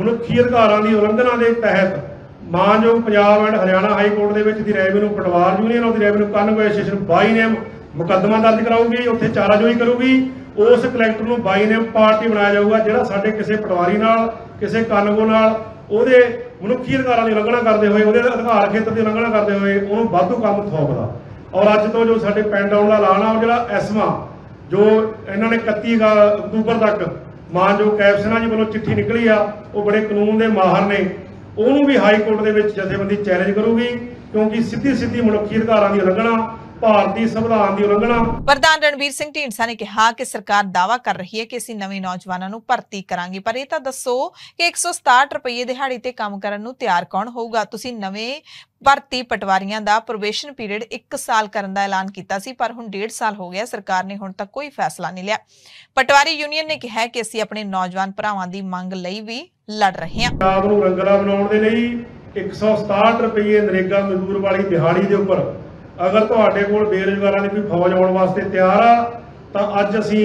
ਮਨੁੱਖੀ ਅਧਿਕਾਰਾਂ ਦੀ ਉਲੰਘਣਾ ਦੇ ਤਹਿਤ ਮਾਨਯੋਗ Punjab and Haryana high court ਦੇ ਵਿੱਚ ਦੀ ਰੈਵਨਿਊ ਪਟਵਾਰ ਯੂਨੀਅਨ ਆਫ ਦੀ ਰੈਵਨਿਊ ਕਨਵੈਂਸ਼ਨ 22 ਨੇਮ ਮੁਕੱਦਮਾ ਦਰਜ ਕਰਾਉਂਗੀ ਉੱਥੇ ਚਾਰਾਜੋਈ ਕਰੂਗੀ ਉਸ ਕਲੈਕਟਰ ਨੂੰ 22 ਨੇਮ ਪਾਰਟੀ ਬਣਾਇਆ ਜਾਊਗਾ ਜਿਹੜਾ ਸਾਡੇ ਕਿਸੇ ਪਟਵਾਰੀ ਨਾਲ ਕਿਸੇ ਕਾਨੂੰਗੋ ਨਾਲ ਉਹਦੇ ਮਨੁੱਖੀ ਅਧਿਕਾਰਾਂ ਦੀ ਉਲੰਘਣਾ ਕਰਦੇ ਹੋਏ ਉਹਦੇ ਅਧਿਕਾਰ ਖੇਤਰ ਦੀ ਉਲੰਘਣਾ ਕਰਦੇ ਹੋਏ ਉਹਨੂੰ ਵਾਧੂ ਕੰਮ ਥੋਪਦਾ ਔਰ ਅੱਜ ਤੋਂ ਜੋ ਸਾਡੇ ਪਿੰਡ ਆਉਣ ਦਾ ਐਲਾਨ ਆ ਜਿਹੜਾ ਐਸਮਾ ਜੋ ਇਹਨਾਂ ਨੇ 31 ਅਕਤੂਬਰ ਤੱਕ ਮਾਨਯੋਗ ਕੈਪਸਨਾ ਜੀ ਵੱਲੋਂ ਚਿੱਠੀ ਨਿਕਲੀ ਆ ਉਹ ਬੜੇ ਕਾਨੂੰਨ ਦੇ ਮਾਹਰ ਨੇ ਉਹਨੂੰ ਵੀ ਹਾਈ ਕੋਰਟ ਦੇ ਵਿੱਚ ਜਥੇਬੰਦੀ ਚੈਲੰਜ ਕਰੂਗੀ ਕਿਉਂਕਿ ਸਿੱਧੀ ਸਿੱਧੀ ਮਨੁੱਖੀ ਅਧਿਕਾਰਾਂ ਦੀ ਉਲੰਘਣਾ ਭਾਰਤੀ ਸੰਵਿਧਾਨ ਦੀ ਉਲੰਘਣਾ ਪ੍ਰਧਾਨ ਰਣਵੀਰ ਸਿੰਘ ਢੀਂਡਸਾ ਨੇ ਕਿਹਾ ਕਿ ਸਰਕਾਰ ਦਾਵਾ ਕਰ ਰਹੀ ਹੈ ਕਿ ਅਸੀਂ ਨਵੇਂ ਨੌਜਵਾਨਾਂ ਨੂੰ ਭਰਤੀ ਕਰਾਂਗੇ ਪਰ ਇਹ ਤਾਂ ਦੱਸੋ ਕਿ 167 ਰੁਪਏ ਦਿਹਾੜੀ ਤੇ ਕੰਮ ਕਰਨ ਨੂੰ ਤਿਆਰ ਕੌਣ ਹੋਊਗਾ ਤੁਸੀਂ ਨਵੇਂ ਭਰਤੀ ਪਟਵਾਰੀਆਂ ਦਾ ਪ੍ਰੋਬੇਸ਼ਨ ਪੀਰੀਅਡ 1 ਸਾਲ ਕਰਨ ਦਾ ਐਲਾਨ ਕੀਤਾ ਸੀ ਪਰ ਹੁਣ 1.5 ਸਾਲ ਹੋ ਗਿਆ ਸਰਕਾਰ ਨੇ ਹੁਣ ਤੱਕ ਕੋਈ ਫੈਸਲਾ ਨਹੀਂ ਲਿਆ ਪਟਵਾਰੀ ਯੂਨੀਅਨ ਨੇ ਕਿਹਾ ਕਿ ਅਸੀਂ ਆਪਣੇ ਨੌਜਵਾਨ ਭਰਾਵਾਂ ਦੀ ਮੰਗ ਲਈ ਵੀ ਲੜ ਰਹੇ ਹਾਂ ਸਰਕਾਰ ਨੂੰ ਰੰਗਲਾ ਬਣਾਉਣ ਦੇ ਲਈ 167 ਰੁਪਏ ਨਰੇਗਾ ਮਜ਼ਦੂਰ ਵਾਲੀ ਦਿਹਾੜੀ ਦੇ ਉੱਪਰ ਅਗਰ ਤੁਹਾਡੇ ਕੋਲ ਬੇਰੋਜ਼ਗਾਰਾਂ ਦੀ ਕੋਈ ਫੌਜ ਆਉਣ ਵਾਸਤੇ ਤਿਆਰ ਆ ਤਾਂ ਅੱਜ ਅਸੀਂ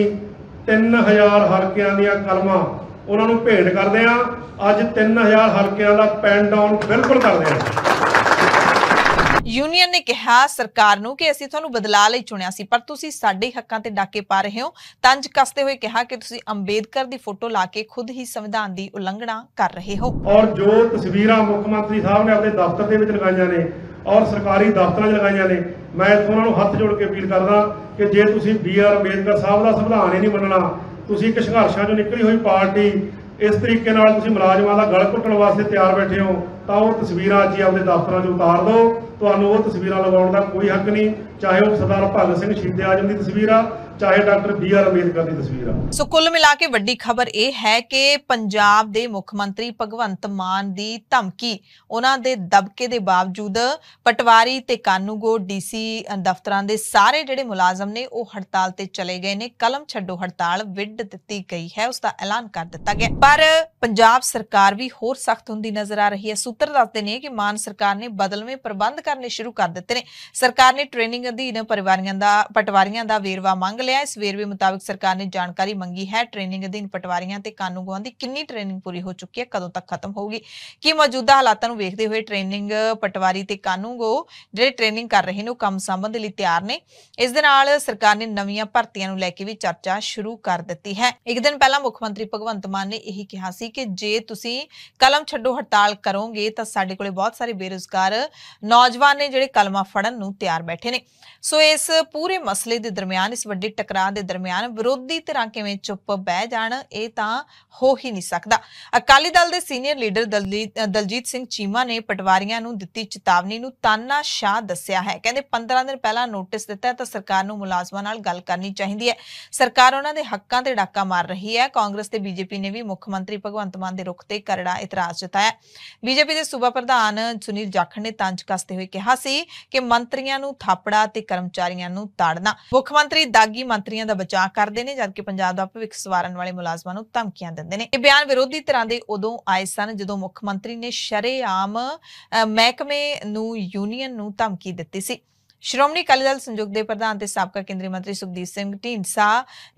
3000 ਹਲਕਿਆਂ ਦੀਆਂ ਕਲਮਾਂ ਉਹਨਾਂ ਨੂੰ ਭੇਟ ਕਰਦੇ ਆ ਅੱਜ 3000 ਹਲਕਿਆਂ ਦਾ ਪੈਨ ਡਾਊਨ ਬਿਲਕੁਲ ਕਰਦੇ ਆ ਯੂਨੀਅਨ ਨੇ ਕਿਹਾ ਸਰਕਾਰ ਨੂੰ ਕਿ ਅਸੀਂ ਤੁਹਾਨੂੰ ਬਦਲਾ ਲਈ ਚੁਣਿਆ ਸੀ ਪਰ ਤੁਸੀਂ ਸਾਡੇ ਹੱਕਾਂ ਤੇ ਡਾਕੇ ਪਾ ਰਹੇ ਹੋ ਤੰਜ ਕਸਦੇ ਹੋਏ ਕਿਹਾ ਕਿ ਤੁਸੀਂ ਅੰਬੇਦਕਰ ਦੀ ਫੋਟੋ ਲਾ ਕੇ ਖੁਦ ਹੀ ਸੰਵਿਧਾਨ ਦੀ ਉਲੰਘਣਾ ਕਰ ਰਹੇ ਹੋ ਔਰ ਜੋ ਤਸਵੀਰਾਂ ਮੁੱਖ ਮੰਤਰੀ ਸਾਹਿਬ ਨੇ ਆਪਣੇ ਦਫ਼ਤਰ ਦੇ ਵਿੱਚ ਲਗਾਈਆਂ ਨੇ ਔਰ ਸਰਕਾਰੀ ਦਫ਼ਤਰਾਂ 'ਚ ਲਗਾਈਆਂ ਨੇ ਮੈਂ ਇੱਥੋਂ ਉਹਨਾਂ ਨੂੰ ਹੱਥ ਜੋੜ ਕੇ ਅਪੀਲ ਕਰਦਾ ਕਿ ਜੇ ਤੁਸੀਂ ਬੀ ਆਰ ਅੰਬੇਦਕਰ ਸਾਹਿਬ ਦਾ ਸੰਵਿਧਾਨ ਹੀ ਨਹੀਂ ਮੰਨਣਾ ਤੁਸੀਂ ਇੱਕ ਸੰਘਰਸ਼ਾਂ 'ਚੋਂ ਨਿਕਲੀ ਹੋਈ ਪਾਰਟੀ ਇਸ ਤਰੀਕੇ ਨਾਲ ਤੁਸੀਂ ਮੁਲਾਜ਼ਮਾਂ ਦਾ ਗਲ ਘੁੱਟਣ ਵਾਸਤੇ ਤਿਆਰ ਬੈਠੇ ਹੋ ਤਾਂ ਉਹ ਤਸਵੀਰਾਂ ਅੱਜ ਹੀ ਆਪਣੇ ਦਫ਼ਤਰਾਂ 'ਚ ਉਤਾਰ ਦਿਓ ਤੁਹਾਨੂੰ ਉਹ ਤਸਵੀਰਾਂ ਲਗਾਉਣ ਦਾ ਕੋਈ ਹੱਕ ਨਹੀਂ ਚਾਹੇ ਉਹ ਸਰਦਾਰ ਭਗਤ ਸਿੰਘ ਸ਼ਹੀਦ ਆਜਮ ਦੀ ਤਸਵੀਰ ਆ ਚਾਹੇ ਡਾਕਟਰ ਬੀ ਆਰ ਅੰਬੇਦਕਰ ਦੀ ਤਸਵੀਰ ਆ ਸੋ ਕੁੱਲ ਮਿਲਾ ਕੇ ਵੱਡੀ ਖਬਰ ਇਹ ਹੈ ਕਿ ਪੰਜਾਬ ਦੇ ਮੁੱਖ ਮੰਤਰੀ ਭਗਵੰਤ ਮਾਨ ਦੀ ਧਮਕੀ ਉਹਨਾਂ ਦੇ ਦਬਕੇ ਦੇ ਬਾਵਜੂਦ ਪਟਵਾਰੀ ਤੇ ਕਾਨੂੰਗੋ ਡੀਸੀ ਦਫ਼ਤਰਾਂ ਦੇ ਸਾਰੇ ਜਿਹੜੇ ਮੁਲਾਜ਼ਮ ਨੇ ਉਹ ਹੜਤਾਲ ਤੇ ਚਲੇ ਗਏ ਨੇ ਕਲਮ ਛੱਡੋ ਹੜਤਾਲ ਵਿੱਢ ਦਿੱਤੀ ਗਈ ਹੈ ਉਸ ਦਾ ਐਲਾਨ ਕਰ ਦਿੱਤਾ ਗਿਆ ਪਰ ਪੰਜਾਬ ਸਰਕਾਰ ਵੀ ਹੋਰ ਸਖਤ ਹੁੰਦੀ ਨਜ਼ਰ ਆ ਰਹੀ ਹੈ ਸੂਤਰ ਦੱਸਦੇ ਨੇ ਕਿ ਮਾਨ ਸਰਕਾਰ ਨੇ ਬਦਲਵੇਂ ਪ੍ਰਬੰਧ ਕਰਨੇ ਸ਼ੁਰੂ ਕਰ ਦਿੱਤੇ ਨੇ ਸਰਕਾਰ ਨੇ ਟ੍ਰੇਨਿੰਗ ਅਧੀਨ ਪਰਿਵਾਰੀਆਂ ਦਾ ਪਟਵਾਰੀਆਂ ਦਾ ਵੇਰਵਾ ਮੰਗ ਲਿਆ ਲਿਆ ਇਸ ਵੇਰਵੇ ਮੁਤਾਬਕ ਸਰਕਾਰ ਨੇ ਜਾਣਕਾਰੀ ਮੰਗੀ ਹੈ ਟ੍ਰੇਨਿੰਗ ਅਧੀਨ ਪਟਵਾਰੀਆਂ ਤੇ ਕਾਨੂੰਗੋਆਂ ਦੀ ਕਿੰਨੀ ਟ੍ਰੇਨਿੰਗ ਪੂਰੀ ਹੋ ਚੁੱਕੀ ਹੈ ਕਦੋਂ ਤੱਕ ਖਤਮ ਹੋਊਗੀ ਕੀ ਮੌਜੂਦਾ ਹਾਲਾਤਾਂ ਨੂੰ ਵੇਖਦੇ ਹੋਏ ਟ੍ਰੇਨਿੰਗ ਪਟਵਾਰੀ ਤੇ ਕਾਨੂੰਗੋ ਜਿਹੜੇ ਟ੍ਰੇਨਿੰਗ ਕਰ ਰਹੇ ਨੇ ਉਹ ਕੰਮ ਸੰਬੰਧ ਲਈ ਤਿਆਰ ਨੇ ਇਸ ਦੇ ਨਾਲ ਸਰਕਾਰ ਨੇ ਨਵੀਆਂ ਭਰਤੀਆਂ ਨੂੰ ਲੈ ਕੇ ਵੀ ਚਰਚਾ ਸ਼ੁਰੂ ਕਰ ਦਿੱਤੀ ਹੈ ਇੱਕ ਦਿਨ ਪਹਿਲਾਂ ਮੁੱਖ ਮੰਤਰੀ ਭਗਵੰਤ ਮਾਨ ਨੇ ਇਹੀ ਕਿਹਾ ਸੀ ਕਿ ਜੇ ਤੁਸੀਂ ਕਲਮ ਛੱਡੋ ਹੜਤਾਲ ਕਰੋਗੇ ਤਾਂ ਸਾਡੇ ਕੋਲੇ ਬਹੁਤ ਸਾਰੇ ਬੇਰੋਜ਼ਗਾਰ ਨੌਜਵਾਨ ਨੇ ਜਿਹੜੇ ਕਲਮਾ ਫੜਨ ਨੂੰ ਤਿਆਰ ਬੈਠੇ ਨੇ ਸੋ ਇਸ ਪੂਰੇ ਮਸਲੇ ਦੇ ਦਰਮਿਆਨ ਇਸ ਵੱਡੇ ਟਕਰਾਅ ਦੇ ਦਰਮਿਆਨ ਵਿਰੋਧੀ ਧਿਰਾਂ ਕਿਵੇਂ ਚੁੱਪ ਬਹਿ ਜਾਣ ਇਹ ਤਾਂ ਹੋ ਹੀ ਨਹੀਂ ਸਕਦਾ ਅਕਾਲੀ ਦਲ ਦੇ ਸੀਨੀਅਰ ਲੀਡਰ ਦਲਜੀਤ ਸਿੰਘ ਚੀਮਾ ਨੇ ਪਟਵਾਰੀਆਂ ਨੂੰ ਦਿੱਤੀ ਚੇਤਾਵਨੀ ਨੂੰ ਤਾਨਾ ਸ਼ਾਹ ਦੱਸਿਆ ਹੈ ਕਹਿੰਦੇ 15 ਦਿਨ ਪਹਿਲਾਂ ਨੋਟਿਸ ਦਿੱਤਾ ਤਾਂ ਸਰਕਾਰ ਨੂੰ ਮੁਲਾਜ਼ਮਾਂ ਨਾਲ ਗੱਲ ਕਰਨੀ ਚਾਹੀਦੀ ਹੈ ਸਰਕਾਰ ਉਹਨਾਂ ਦੇ ਹੱਕਾਂ ਤੇ ਡਾਕਾ ਮਾਰ ਰਹੀ ਹੈ ਕਾਂਗਰਸ ਤੇ ਬੀਜੇਪੀ ਨੇ ਵੀ ਮੁੱਖ ਮੰਤਰੀ ਭਗਵੰਤ ਮਾਨ ਦੇ ਰੁਖ ਤੇ ਕਰੜਾ ਇਤਰਾਜ਼ ਜਤਾਇਆ ਬੀਜੇਪੀ ਦੇ ਸੂਬਾ ਪ੍ਰਧਾਨ ਸੁਨੀਲ ਜਾਖੜ ਨੇ ਤੰਜ ਕਸਤੇ ਹੋਏ ਕਿਹਾ ਸੀ ਕਿ ਮੰਤਰੀਆਂ ਨੂੰ ਥਾਪੜਾ ਤੇ ਕਰਮਚਾਰੀਆਂ ਨੂੰ ਤਾੜਨਾ ਮੁੱਖ ਮੰਤਰੀ ਦਾਗੀ ਮੰਤਰੀਆਂ ਦਾ ਬਚਾਅ ਕਰਦੇ ਨੇ ਜਦਕਿ ਪੰਜਾਬ ਦਾ ਭਵਿੱਖ ਸਵਾਰਨ ਵਾਲੇ ਮੁਲਾਜ਼ਮਾਂ ਨੂੰ ਧਮਕੀਆਂ ਦਿੰਦੇ ਨੇ ਇਹ ਬਿਆਨ ਵਿਰੋਧੀ ਤਰ੍ਹਾਂ ਦੇ ਉਦੋਂ ਆਏ ਸਨ ਜਦੋਂ ਮੁੱਖ ਮੰਤਰੀ ਨੇ ਸ਼ਰੇਆਮ ਮਹਿਕਮੇ ਨੂੰ ਯੂਨੀਅਨ ਨੂੰ ਧਮਕੀ ਦਿੱਤੀ ਸੀ ਸ਼੍ਰੋਮਣੀ ਅਕਾਲੀ ਦਲ ਸੰਯੁਕ ਦੇ ਪ੍ਰਧਾਨ ਤੇ ਸਾਬਕਾ ਕੇਂਦਰੀ ਮੰਤਰੀ ਸੁਖਦੀਪ ਸਿੰਘ ਢੀਂਡਸਾ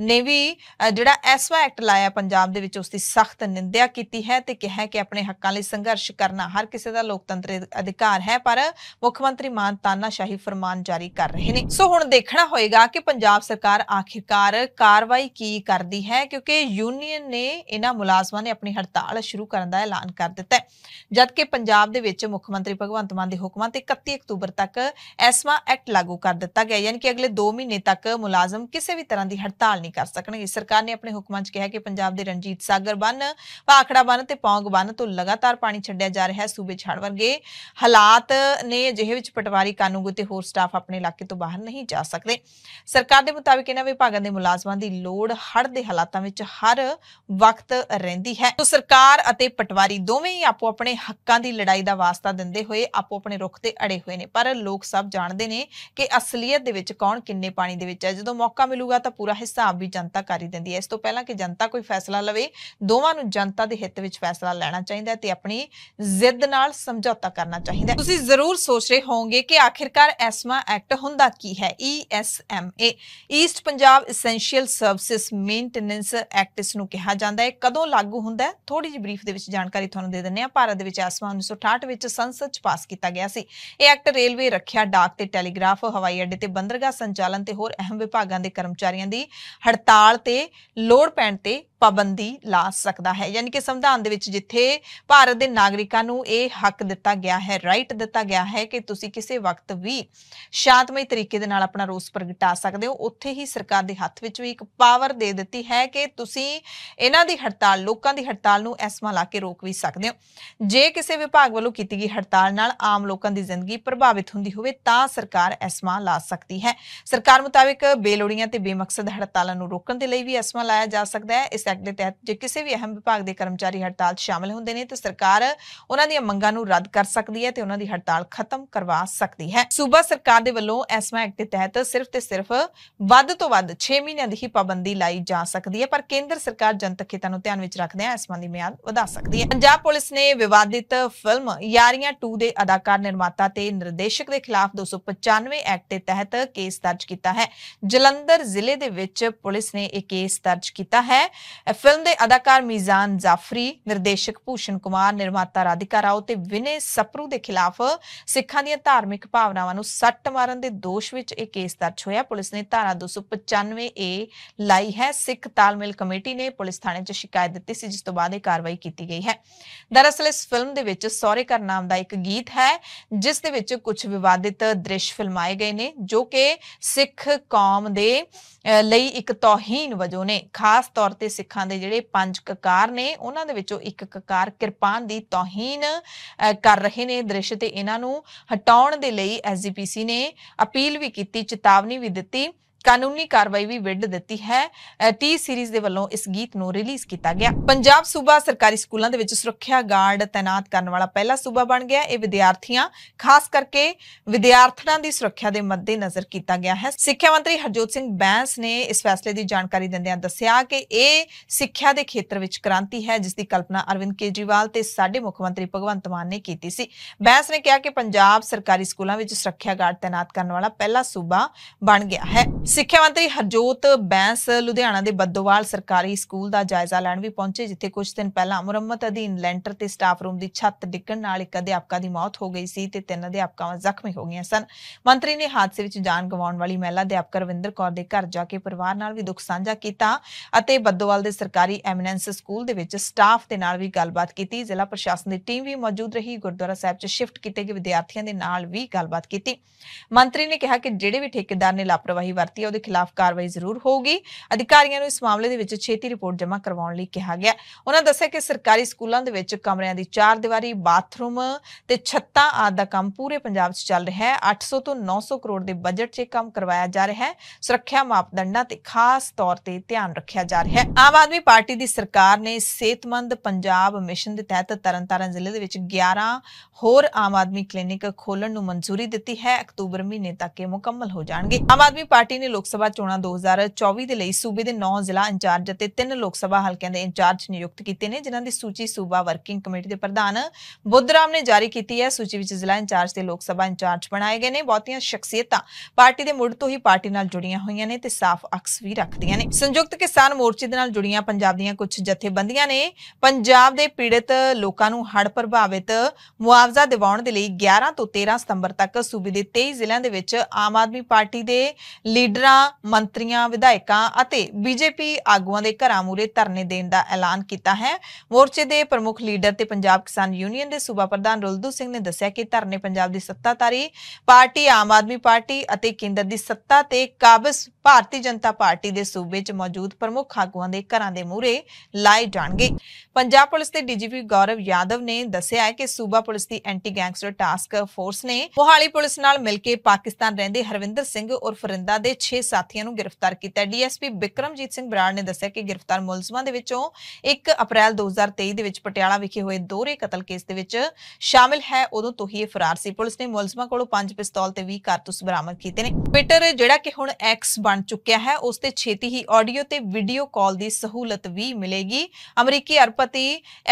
ਨੇ ਵੀ ਜਿਹੜਾ ਐਸਵਾ ਐਕਟ ਲਾਇਆ ਪੰਜਾਬ ਦੇ ਵਿੱਚ ਉਸ ਦੀ ਸਖਤ ਨਿੰਦਿਆ ਕੀਤੀ ਹੈ ਤੇ ਕਿਹਾ ਕਿ ਆਪਣੇ ਹੱਕਾਂ ਲਈ ਸੰਘਰਸ਼ ਕਰਨਾ ਹਰ ਕਿਸੇ ਦਾ ਲੋਕਤੰਤਰੀ ਅਧਿਕਾਰ ਹੈ ਪਰ ਮੁੱਖ ਮੰਤਰੀ ਮਾਨ ਤਾਨਾਸ਼ਾਹੀ ਫਰਮਾਨ ਜਾਰੀ ਕਰ ਰਹੇ ਨੇ ਸੋ ਹੁਣ ਦੇਖਣਾ ਹੋਏਗਾ ਕਿ ਪੰਜਾਬ ਸਰਕਾਰ ਆਖਿਰਕਾਰ ਕਾਰਵਾਈ ਕੀ ਕਰਦੀ ਹੈ ਕਿਉਂਕਿ ਯੂਨੀਅਨ ਨੇ ਇਹਨਾਂ ਮੁਲਾਜ਼ਮਾਂ ਨੇ ਆਪਣੀ ਹੜਤਾਲ ਸ਼ੁਰੂ ਕਰਨ ਦਾ ਐਲਾਨ ਕਰ ਦਿੱਤਾ ਹੈ ਜਦਕਿ ਪੰਜਾਬ ਦੇ ਵਿੱਚ ਮੁੱਖ ਮੰਤਰੀ ਭਗਵੰਤ ਮਾਨ ਦੇ ਹੁਕਮਾਂ ਤੇ 31 ਅਕਤੂਬਰ ਤੱਕ ਐਸਵਾ ਐਕਟ ਲਾਗੂ ਕਰ ਦਿੱਤਾ ਗਿਆ ਯਾਨੀ ਕਿ ਅਗਲੇ 2 ਮਹੀਨੇ ਤੱਕ ਮੁਲਾਜ਼ਮ ਕਿਸੇ ਵੀ ਤਰ੍ਹਾਂ ਦੀ ਹੜਤਾਲ ਨਹੀਂ ਕਰ ਸਕਣਗੇ ਸਰਕਾਰ ਨੇ ਆਪਣੇ ਹੁਕਮਾਂ 'ਚ ਕਿਹਾ ਕਿ ਪੰਜਾਬ ਦੇ ਰਣਜੀਤ ਸਾਗਰ ਬੰਨ ਭਾਖੜਾ ਬੰਨ ਤੇ ਪੌਂਗ ਬੰਨ ਤੋਂ ਲਗਾਤਾਰ ਪਾਣੀ ਛੱਡਿਆ ਜਾ ਰਿਹਾ ਹੈ ਸੂਬੇ ਛੜ ਵਰਗੇ ਹਾਲਾਤ ਨੇ ਅਜਿਹੇ ਵਿੱਚ ਪਟਵਾਰੀ ਕਾਨੂੰਗੋ ਤੇ ਹੋਰ ਸਟਾਫ ਆਪਣੇ ਇਲਾਕੇ ਤੋਂ ਬਾਹਰ ਨਹੀਂ ਜਾ ਸਕਦੇ ਸਰਕਾਰ ਦੇ ਮੁਤਾਬਿਕ ਇਹਨਾਂ ਵਿਭਾਗਾਂ ਦੇ ਮੁਲਾਜ਼ਮਾਂ ਦੀ ਲੋੜ ਹੜ ਦੇ ਹਾਲਾਤਾਂ ਵਿੱਚ ਹਰ ਵਕਤ ਰਹਿੰਦੀ ਹੈ ਤੋਂ ਸਰਕਾਰ ਅਤੇ ਪਟਵਾਰੀ ਦੋਵੇਂ ਹੀ ਆਪੋ ਆਪਣੇ ਹੱਕਾਂ ਦੀ ਲੜਾਈ ਦਾ ਵਾਸਤਾ ਦਿੰਦੇ ਹੋਏ ਆਪੋ ਆਪਣੇ ਰੁਖ ਤੇ ਅੜੇ ਹੋਏ ਨੇ ਪਰ ਲੋਕ ਸਭ ਜਾਣਦੇ ਨੇ ਨੇ ਕਿ ਅਸਲੀਅਤ ਦੇ ਵਿੱਚ ਕੌਣ ਕਿੰਨੇ ਪਾਣੀ ਦੇ ਵਿੱਚ ਹੈ ਜਦੋਂ ਮੌਕਾ ਮਿਲੂਗਾ ਤਾਂ ਪੂਰਾ ਹਿਸਾਬ ਵੀ ਜਨਤਾ ਕਰ ਹੀ ਦਿੰਦੀ ਹੈ ਇਸ ਤੋਂ ਪਹਿਲਾਂ ਕਿ ਜਨਤਾ ਕੋਈ ਫੈਸਲਾ ਲਵੇ ਦੋਵਾਂ ਨੂੰ ਜਨਤਾ ਦੇ ਹਿੱਤ ਵਿੱਚ ਫੈਸਲਾ ਲੈਣਾ ਚਾਹੀਦਾ ਤੇ ਆਪਣੀ ਜ਼ਿੱਦ ਨਾਲ ਸਮਝੌਤਾ ਕਰਨਾ ਚਾਹੀਦਾ ਤੁਸੀਂ ਜ਼ਰੂਰ ਸੋਚ ਰਹੇ ਹੋਵੋਗੇ ਕਿ ਆਖਿਰਕਾਰ ਐਸਮਾ ਐਕਟ ਹੁੰਦਾ ਕੀ ਹੈ ESMA east Punjab essential services maintenance act ਇਸ ਨੂੰ ਕਿਹਾ ਜਾਂਦਾ ਹੈ ਕਦੋਂ ਲਾਗੂ ਹੁੰਦਾ ਹੈ ਥੋੜੀ ਜਿਹੀ ਬਰੀਫ ਦੇ ਵਿੱਚ ਜਾਣਕਾਰੀ ਤੁਹਾਨੂੰ ਦੇ ਦਿੰਨੇ ਆ ਭਾਰਤ ਦੇ ਵਿੱਚ ਐਸਮਾ 1968 ਵਿੱਚ ਸੰਸਦ ਚ ਪਾਸ ਕੀਤਾ ਗਿਆ ਸੀ ਇਹ ਐਕਟ ਰੇਲਵੇ ਰੱਖਿਆ ਡਾਕ ਤੇ ਟੈਲੀ ਟੈਲੀਗ੍ਰਾਫ ਹਵਾਈ ਅੱਡੇ ਤੇ ਬੰਦਰਗਾਹ ਸੰਚਾਲਨ ਤੇ ਹੋਰ ਅਹਿਮ ਵਿਭਾਗਾਂ ਦੇ ਕਰਮਚਾਰੀਆਂ ਦੀ ਹੜਤਾਲ ਤੇ ਲੋੜ ਪੈਣ ਤੇ ਪਾਬੰਦੀ ਲਾ ਸਕਦਾ ਹੈ ਯਾਨੀ ਕਿ ਸੰਵਿਧਾਨ ਦੇ ਵਿੱਚ ਜਿੱਥੇ ਭਾਰਤ ਦੇ ਨਾਗਰਿਕਾਂ ਨੂੰ ਇਹ ਹੱਕ ਦਿੱਤਾ ਗਿਆ ਹੈ ਰਾਈਟ ਦਿੱਤਾ ਗਿਆ ਹੈ ਕਿ ਤੁਸੀਂ ਕਿਸੇ ਵਕਤ ਵੀ ਸ਼ਾਂਤਮਈ ਤਰੀਕੇ ਦੇ ਨਾਲ ਆਪਣਾ ਰੋਸ ਪ੍ਰਗਟਾ ਸਕਦੇ ਹੋ ਉੱਥੇ ਹੀ ਸਰਕਾਰ ਦੇ ਹੱਥ ਵਿੱਚ ਵੀ ਇੱਕ ਪਾਵਰ ਦੇ ਦਿੱਤੀ ਹੈ ਕਿ ਤੁਸੀਂ ਇਹਨਾਂ ਦੀ ਹੜਤਾਲ ਲੋਕਾਂ ਦੀ ਹੜਤਾਲ ਨੂੰ ਐਸਮਾ ਲਾ ਕੇ ਰੋਕ ਵੀ ਸਕਦੇ ਹੋ ਜੇ ਕਿਸੇ ਵਿਭਾਗ ਵੱਲੋਂ ਕੀਤੀ ਗਈ ਹੜਤਾਲ ਨਾਲ ਆਮ ਲੋਕਾਂ ਦੀ ਜ਼ਿੰਦਗੀ ਪ੍ਰਭਾਵਿਤ ਹੁੰਦੀ ਹੋਵੇ ਤਾਂ ਸਰਕਾਰ ਐਸਮਾ ਲਾ ਸਕਦੀ ਹੈ ਸਰਕਾਰ ਮੁਤਾਬਕ ਬੇਲੋੜੀਆਂ ਤੇ ਬੇਮਕਸਦ ਹੜਤਾਲਾਂ ਨੂੰ ਰੋਕਣ ਦੇ ਲਈ ਵੀ ਐਸਮਾ ਲਾਇਆ ਜਾ ਸਕਦਾ ਹੈ ਇਸ ਐਕਟ ਦੇ ਤਹਿਤ ਜੇ ਕਿਸੇ ਵੀ ਅਹਿਮ ਵਿਭਾਗ ਦੇ ਕਰਮਚਾਰੀ ਹੜਤਾਲ 'ਚ ਸ਼ਾਮਲ ਹੁੰਦੇ ਨੇ ਤਾਂ ਸਰਕਾਰ ਉਹਨਾਂ ਦੀਆਂ ਮੰਗਾਂ ਨੂੰ ਰੱਦ ਕਰ ਸਕਦੀ ਹੈ ਤੇ ਉਹਨਾਂ ਦੀ ਹੜਤਾਲ ਖਤਮ ਕਰਵਾ ਸਕਦੀ ਹੈ ਸੂਬਾ ਸਰਕਾਰ ਦੇ ਵੱਲੋਂ ਐਸਮਾ ਐਕਟ ਦੇ ਤਹਿਤ ਸਿਰਫ ਤੇ ਸਿਰਫ ਵੱਧ ਤੋਂ ਵੱਧ 6 ਮਹੀਨਿਆਂ ਦੀ ਹੀ ਪਾਬੰਦੀ ਲਾਈ ਜਾ ਸਕਦੀ ਹੈ ਪਰ ਕੇਂਦਰ ਸਰਕਾਰ ਜਨਤਕ ਹਿੱਤਾਂ ਨੂੰ ਧਿਆਨ ਵਿੱਚ ਰੱਖਦੇ ਆ ਐਸਮਾ ਦੀ ਮਿਆਦ ਵਧਾ ਸਕਦੀ ਹੈ ਪੰਜਾਬ ਪੁਲਿਸ ਨੇ ਵਿਵਾਦਿਤ ਫਿਲਮ ਯਾਰੀਆਂ 2 ਦੇ ਅਦਾਕਾਰ ਨਿਰਮਾਤਾ ਤੇ ਨਿਰਦੇਸ਼ਕ ਦੇ ਖਿਲਾਫ 295 ਐਕਟ ਦੇ ਤਹਿਤ ਕੇਸ ਦਰਜ ਕੀਤਾ ਹੈ ਜਲੰਧਰ ਜ਼ਿਲ੍ਹੇ ਦੇ ਵਿੱਚ ਪੁਲਿਸ ਨੇ ਇਹ ਕੇਸ ਦਰਜ ਕੀਤਾ ਹੈ ਇਹ ਫਿਲਮ ਦੇ ਅਦਾਕਾਰ ਮੀਜ਼ਾਨ ਜ਼ਾਫਰੀ ਨਿਰਦੇਸ਼ਕ ਭੂਸ਼ਣ ਕੁਮਾਰ ਨਿਰਮਾਤਾ ਰਾਧਿਕਾ ਰਾਓ ਤੇ ਵਿਨੇ ਸਪਰੂ ਦੇ ਖਿਲਾਫ ਸਿੱਖਾਂ ਦੀਆਂ ਧਾਰਮਿਕ ਭਾਵਨਾਵਾਂ ਨੂੰ ਸੱਟ ਮਾਰਨ ਦੇ ਦੋਸ਼ ਵਿੱਚ ਇਹ ਕੇਸ ਦਰਜ ਹੋਇਆ ਪੁਲਿਸ ਨੇ ਧਾਰਾ 295A ਲਾਈ ਹੈ ਸਿੱਖ ਤਾਲਮੇਲ ਕਮੇਟੀ ਨੇ ਪੁਲਿਸ ਥਾਣੇ 'ਚ ਸ਼ਿਕਾਇਤ ਦਿੱਤੀ ਸੀ ਜਿਸ ਤੋਂ ਬਾਅਦ ਇਹ ਕਾਰਵਾਈ ਕੀਤੀ ਗਈ ਹੈ ਦਰਅਸਲ ਇਸ ਫਿਲਮ ਦੇ ਵਿੱਚ ਸੌਰੇ ਕਰ ਨਾਮ ਦਾ ਇੱਕ ਗੀਤ ਹੈ ਜਿਸ ਦੇ ਵਿੱਚ ਕੁਝ ਵਿਵਾਦਿਤ ਦ੍ਰਿਸ਼ ਫਿਲਮਾਏ ਗਏ ਨੇ ਜੋ ਕਿ ਸਿੱਖ ਕੌਮ ਦੇ ਲਈ ਇੱਕ ਤੋਹੀਨ ਵਜੋਂ ਨੇ ਖਾਸ ਤੌਰ ਤੇ ਸਿੱਖ ਸਿੱਖਾਂ ਦੇ ਜਿਹੜੇ ਪੰਜ ਕਕਾਰ ਨੇ ਉਹਨਾਂ ਦੇ ਵਿੱਚੋਂ ਇੱਕ ਕਕਾਰ ਕਿਰਪਾਨ ਦੀ ਤੋਹੀਨ ਕਰ ਰਹੇ ਨੇ ਦ੍ਰਿਸ਼ ਤੇ ਇਹਨਾਂ ਨੂੰ ਹਟਾਉਣ ਦੇ ਲਈ ਐਸਜੀਪੀਸੀ ਨੇ ਅਪੀਲ ਵੀ ਕੀਤੀ ਚੇਤਾਵਨੀ ਵੀ ਦਿੱਤੀ ਕਾਨੂੰਨੀ ਕਾਰਵਾਈ ਵੀ ਵਿੱਢ ਦਿੱਤੀ ਹੈ ਟੀ ਸੀਰੀਜ਼ ਦੇ ਵੱਲੋਂ ਇਸ ਗੀਤ ਨੂੰ ਰਿਲੀਜ਼ ਕੀਤਾ ਗਿਆ ਪੰਜਾਬ ਸੂਬਾ ਸਰਕਾਰੀ ਸਕੂਲਾਂ ਦੇ ਵਿੱਚ ਸੁਰੱਖਿਆ ਗਾਰਡ ਤਾਇਨਾਤ ਕਰਨ ਵਾਲਾ ਪਹਿਲਾ ਸੂਬਾ ਬਣ ਗਿਆ ਇਹ ਵਿਦਿਆਰਥੀਆਂ ਖਾਸ ਕਰਕੇ ਵਿਦਿਆਰਥਣਾਂ ਦੀ ਸੁਰੱਖਿਆ ਦੇ ਮੱਦੇ ਨਜ਼ਰ ਕੀਤਾ ਗਿਆ ਹੈ ਸਿੱਖਿਆ ਮੰਤਰੀ ਹਰਜੋਤ ਸਿੰਘ ਬੈਂਸ ਨੇ ਇਸ ਫੈਸਲੇ ਦੀ ਜਾਣਕਾਰੀ ਦਿੰਦਿਆਂ ਦੱਸਿਆ ਕਿ ਇਹ ਸਿੱਖਿਆ ਦੇ ਖੇਤਰ ਵਿੱਚ ਕ੍ਰਾਂਤੀ ਹੈ ਜਿਸ ਦੀ ਕਲਪਨਾ ਅਰਵਿੰਦ ਕੇਜਰੀਵਾਲ ਤੇ ਸਾਡੇ ਮੁੱਖ ਮੰਤਰੀ ਭਗਵੰਤ ਮਾਨ ਨੇ ਕੀਤੀ ਸੀ ਬੈਂਸ ਨੇ ਕਿਹਾ ਕਿ ਪੰਜਾਬ ਸਰਕਾਰੀ ਸਕੂਲਾਂ ਵਿੱਚ ਸੁਰੱਖਿਆ ਗਾਰਡ ਤਾਇਨਾਤ ਕਰਨ ਵਾਲਾ ਪਹਿਲਾ ਸੂਬਾ ਬਣ ਗਿਆ ਹੈ ਸਿੱਖਿਆ ਮੰਤਰੀ ਹਰਜੋਤ ਬੈਂਸ ਲੁਧਿਆਣਾ ਦੇ ਬੱਦੋਵਾਲ ਸਰਕਾਰੀ ਸਕੂਲ ਦਾ ਜਾਇਜ਼ਾ ਲੈਣ ਵੀ ਪਹੁੰਚੇ ਜਿੱਥੇ ਕੁਝ ਦਿਨ ਪਹਿਲਾਂ ਮੁਰੰਮਤ ਅਧੀਨ ਲੈਂਟਰ ਤੇ ਸਟਾਫ ਰੂਮ ਦੀ ਛੱਤ ਡਿੱਗਣ ਨਾਲ ਇੱਕ ਅਧਿਆਪਕਾ ਦੀ ਮੌਤ ਹੋ ਗਈ ਸੀ ਤੇ ਤਿੰਨ ਅਧਿਆਪਕਾਂ ਜ਼ਖਮੀ ਹੋ ਗਈਆਂ ਸਨ ਮੰਤਰੀ ਨੇ ਹਾਦਸੇ ਵਿੱਚ ਜਾਨ ਗਵਾਉਣ ਵਾਲੀ ਮਹਿਲਾ ਅਧਿਆਪਕ ਰਵਿੰਦਰ ਕੌਰ ਦੇ ਘਰ ਜਾ ਕੇ ਪਰਿਵਾਰ ਨਾਲ ਵੀ ਦੁੱਖ ਸਾਂਝਾ ਕੀਤਾ ਅਤੇ ਬੱਦੋਵਾਲ ਦੇ ਸਰਕਾਰੀ ਐਮੀਨੈਂਸ ਸਕੂਲ ਦੇ ਵਿੱਚ ਸਟਾਫ ਦੇ ਨਾਲ ਵੀ ਗੱਲਬਾਤ ਕੀਤੀ ਜ਼ਿਲ੍ਹਾ ਪ੍ਰਸ਼ਾਸਨ ਦੀ ਟੀਮ ਵੀ ਮੌਜੂਦ ਰਹੀ ਗੁਰਦੁਆਰਾ ਸਾਹਿਬ 'ਚ ਸ਼ਿਫਟ ਕੀਤੇ ਗਏ ਵਿਦਿਆਰਥੀਆਂ ਦੇ ਨਾਲ ਵੀ ਗੱਲਬਾਤ ਕੀਤੀ ਮੰਤਰੀ ਨੇ ਕਿਹਾ ਕਿ ਜਿਹੜੇ ਵੀ ਠੇਕੇਦਾਰ ਨੇ ਲਾਪਰਵਾਹੀ ਵਰਤੀ ਹੈ ਉਹਦੇ ਖਿਲਾਫ ਕਾਰਵਾਈ ਜ਼ਰੂਰ ਹੋਊਗੀ ਅਧਿਕਾਰੀਆਂ ਨੂੰ ਇਸ ਮਾਮਲੇ ਦੇ ਵਿੱਚ ਛੇਤੀ ਰਿਪੋਰਟ ਜਮ੍ਹਾਂ ਕਰਵਾਉਣ ਲਈ ਕਿਹਾ ਗਿਆ ਉਹਨਾਂ ਦੱਸਿਆ ਕਿ ਸਰਕਾਰੀ ਸਕੂਲਾਂ ਦੇ ਵਿੱਚ ਕਮਰਿਆਂ ਦੀ ਚਾਰ ਦੀਵਾਰੀ ਬਾਥਰੂਮ ਤੇ ਛੱਤਾਂ ਆਦਿ ਦਾ ਕੰਮ ਪੂਰੇ ਪੰਜਾਬ 'ਚ ਚੱਲ ਰਿਹਾ ਹੈ 800 ਤੋਂ 900 ਕਰੋੜ ਦੇ ਬਜਟ 'ਚ ਕੰਮ ਕਰਵਾਇਆ ਜਾ ਰਿਹਾ ਹੈ ਸੁਰੱਖਿਆ ਮਾਪਦੰਡਾਂ ਤੇ ਖਾਸ ਤੌਰ ਤੇ ਧਿਆਨ ਰੱਖਿਆ ਜਾ ਰਿਹਾ ਹੈ ਆਮ ਆਦਮੀ ਪਾਰਟੀ ਦੀ ਸਰਕਾਰ ਨੇ ਸਿਹਤਮੰਦ ਪੰਜਾਬ ਮਿਸ਼ਨ ਦੇ ਤਹਿਤ ਤਰਨਤਾਰਨ ਜ਼ਿਲ੍ਹੇ ਦੇ ਵਿੱਚ 11 ਹੋਰ ਆਮ ਆਦਮੀ ਕਲੀਨਿਕ ਖੋਲਣ ਨੂੰ ਮਨਜ਼ੂਰੀ ਦਿੱਤੀ ਹੈ ਅਕਤੂਬਰ ਮਹੀਨੇ ਤੱਕ ਇਹ ਮੁਕੰਮਲ ਹੋ ਜਾਣਗੇ ਆਮ ਆਦਮੀ ਪਾਰਟੀ ਨੇ ਲੋਕ ਸਭਾ ਚੋਣਾਂ 2024 ਦੇ ਲਈ ਸੂਬੇ ਦੇ 9 ਜ਼ਿਲ੍ਹਾ ਇੰਚਾਰਜ ਅਤੇ 3 ਲੋਕ ਸਭਾ ਹਲਕਿਆਂ ਦੇ ਇੰਚਾਰਜ ਨਿਯੁਕਤ ਕੀਤੇ ਨੇ ਜਿਨ੍ਹਾਂ ਦੀ ਸੂਚੀ ਸੂਬਾ ਵਰਕਿੰਗ ਕਮੇਟੀ ਦੇ ਪ੍ਰਧਾਨ ਬੁੱਧਰਾਮ ਨੇ ਜਾਰੀ ਕੀਤੀ ਹੈ ਸੂਚੀ ਵਿੱਚ ਜ਼ਿਲ੍ਹਾ ਇੰਚਾਰਜ ਤੇ ਲੋਕ ਸਭਾ ਇੰਚਾਰਜ ਬਣਾਏ ਗਏ ਨੇ ਬਹੁਤੀਆਂ ਸ਼ਖਸੀਅਤਾਂ ਪਾਰਟੀ ਦੇ ਮੁੱਢ ਤੋਂ ਹੀ ਪਾਰਟੀ ਨਾਲ ਜੁੜੀਆਂ ਹੋਈਆਂ ਨੇ ਤੇ ਸਾਫ਼ ਅਕਸ ਵੀ ਰੱਖਦੀਆਂ ਨੇ ਸੰਯੁਕਤ ਕਿਸਾਨ ਮੋਰਚੇ ਦੇ ਨਾਲ ਜੁੜੀਆਂ ਪੰਜਾਬ ਦੀਆਂ ਕੁਝ ਜਥੇਬੰਦੀਆਂ ਨੇ ਪੰਜਾਬ ਦੇ ਪੀੜਤ ਲੋਕਾਂ ਨੂੰ ਹੜ੍ਹ ਪ੍ਰਭਾਵਿਤ ਮੁਆਵਜ਼ਾ ਦਿਵਾਉਣ ਦੇ ਲਈ 11 ਤੋਂ 13 ਸਤੰਬਰ ਤੱਕ ਸੂਬੇ ਦੇ 23 ਜ਼ਿਲ੍ਹਿਆਂ ਦੇ ਵਿੱਚ ਆਮ ਆਦਮੀ ਪਾਰਟੀ ਦੇ ਲੀਡਰ ਲੀਡਰਾਂ ਮੰਤਰੀਆਂ ਵਿਧਾਇਕਾਂ ਅਤੇ ਬੀਜੇਪੀ ਆਗੂਆਂ ਦੇ ਘਰਾਂ ਮੂਰੇ ਧਰਨੇ ਦੇਣ ਦਾ ਐਲਾਨ ਕੀਤਾ ਹੈ ਮੋਰਚੇ ਦੇ ਪ੍ਰਮੁੱਖ ਲੀਡਰ ਤੇ ਪੰਜਾਬ ਕਿਸਾਨ ਯੂਨੀਅਨ ਦੇ ਸੂਬਾ ਪ੍ਰਧਾਨ ਰੁਲਦੂ ਸਿੰਘ ਨੇ ਦੱਸਿਆ ਕਿ ਧਰਨੇ ਪੰਜਾਬ ਦੀ ਸੱਤਾਧਾਰੀ ਪਾਰਟੀ ਆਮ ਆਦਮੀ ਪਾਰਟੀ ਅਤੇ ਕੇਂਦਰ ਦੀ ਸੱਤਾ ਤੇ ਕਾਬਜ਼ ਭਾਰਤੀ ਜਨਤਾ ਪਾਰਟੀ ਦੇ ਸੂਬੇ 'ਚ ਮੌਜੂਦ ਪ੍ਰਮੁੱਖ ਆਗੂਆਂ ਦੇ ਘਰਾਂ ਦੇ ਮੂਹਰੇ ਲਾਏ ਜਾਣਗੇ ਪੰਜਾਬ ਪੁਲਿਸ ਦੇ ਡੀਜੀਪੀ ਗੌਰਵ ਯਾਦਵ ਨੇ ਦੱਸਿਆ ਹੈ ਕਿ ਸੂਬਾ ਪੁਲਿਸ ਦੀ ਐਂਟੀ ਗੈਂਗਸਟਰ ਟਾਸਕ ਫੋਰਸ ਨੇ ਮੋਹਾਲੀ ਪੁਲਿਸ ਨਾਲ ਮਿਲ ਕੇ ਪਾਕਿਸਤਾਨ ਰਹਿੰਦੇ ਹਰਵਿੰਦਰ ਸਿੰਘ ਉਰਫ ਰਿੰਦਾ ਦੇ 6 ਸਾਥੀਆਂ ਨੂੰ ਗ੍ਰਿਫਤਾਰ ਕੀਤਾ ਡੀਐਸਪੀ ਬਿਕਰਮਜੀਤ ਸਿੰਘ ਬਰਾੜ ਨੇ ਦੱਸਿਆ ਕਿ ਗ੍ਰਿਫਤਾਰ ਮੁਲਜ਼ਮਾਂ ਦੇ ਵਿੱਚੋਂ 1 ਅਪ੍ਰੈਲ 2023 ਦੇ ਵਿੱਚ ਪਟਿਆਲਾ ਵਿਖੇ ਹੋਏ ਦੋਹਰੇ ਕਤਲ ਕੇਸ ਦੇ ਵਿੱਚ ਸ਼ਾਮਿਲ ਹੈ ਉਦੋਂ ਤੋਂ ਹੀ ਇਹ ਫਰਾਰ ਸੀ ਪੁਲਿਸ ਨੇ ਮੁਲਜ਼ਮਾਂ ਕੋਲੋਂ 5 ਪਿਸਤੌਲ ਤੇ 20 ਕਾਰਤੂਸ ਬਰਾਮਦ ਕੀਤੇ ਨੇ ਟਵਿੱਟਰ ਜਿਹੜਾ ਕਿ ਹੁਣ ਐਕਸ ਬਣ ਚੁੱਕਿਆ ਹੈ ਉਸ ਤੇ ਛੇਤੀ ਹੀ ਆਡੀਓ ਤੇ ਵੀਡੀਓ ਕਾਲ ਦੀ ਸਹੂਲਤ ਵੀ ਮਿਲੇਗੀ ਅਮਰੀਕੀ ਅਰਪਤੀ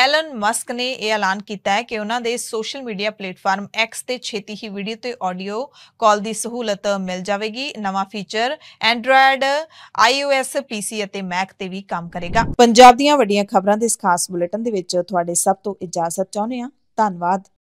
ਐਲਨ ਮਸਕ ਨੇ ਇਹ ਐਲਾਨ ਕੀਤਾ ਹੈ ਕਿ ਉਹਨਾਂ ਦੇ ਸੋਸ਼ਲ ਮੀਡੀਆ ਪਲੇਟਫਾਰਮ ਐਕਸ ਤੇ ਛੇਤੀ ਹੀ ਵੀਡੀਓ ਤੇ ਆਡੀਓ ਕਾਲ ਦੀ ਸਹੂਲਤ ਮਿਲ ਜਾਵੇਗੀ ਨਵਾਂ ਫੀਚਰ ਐਂਡਰੋਇਡ ਆਈਓਐਸ ਪੀਸੀ ਅਤੇ ਮੈਕ ਤੇ ਵੀ ਕੰਮ ਕਰੇਗਾ ਪੰਜਾਬ ਦੀਆਂ ਵੱਡੀਆਂ ਖਬਰਾਂ ਦੇ ਇਸ ਖਾਸ ਬੁਲੇਟਿਨ ਦੇ ਵਿੱਚ ਤੁਹਾਡੇ ਸਭ ਤੋਂ ਇਜਾਜ਼ਤ ਚਾਹੁੰਦੇ ਹਾਂ ਧੰਨਵਾਦ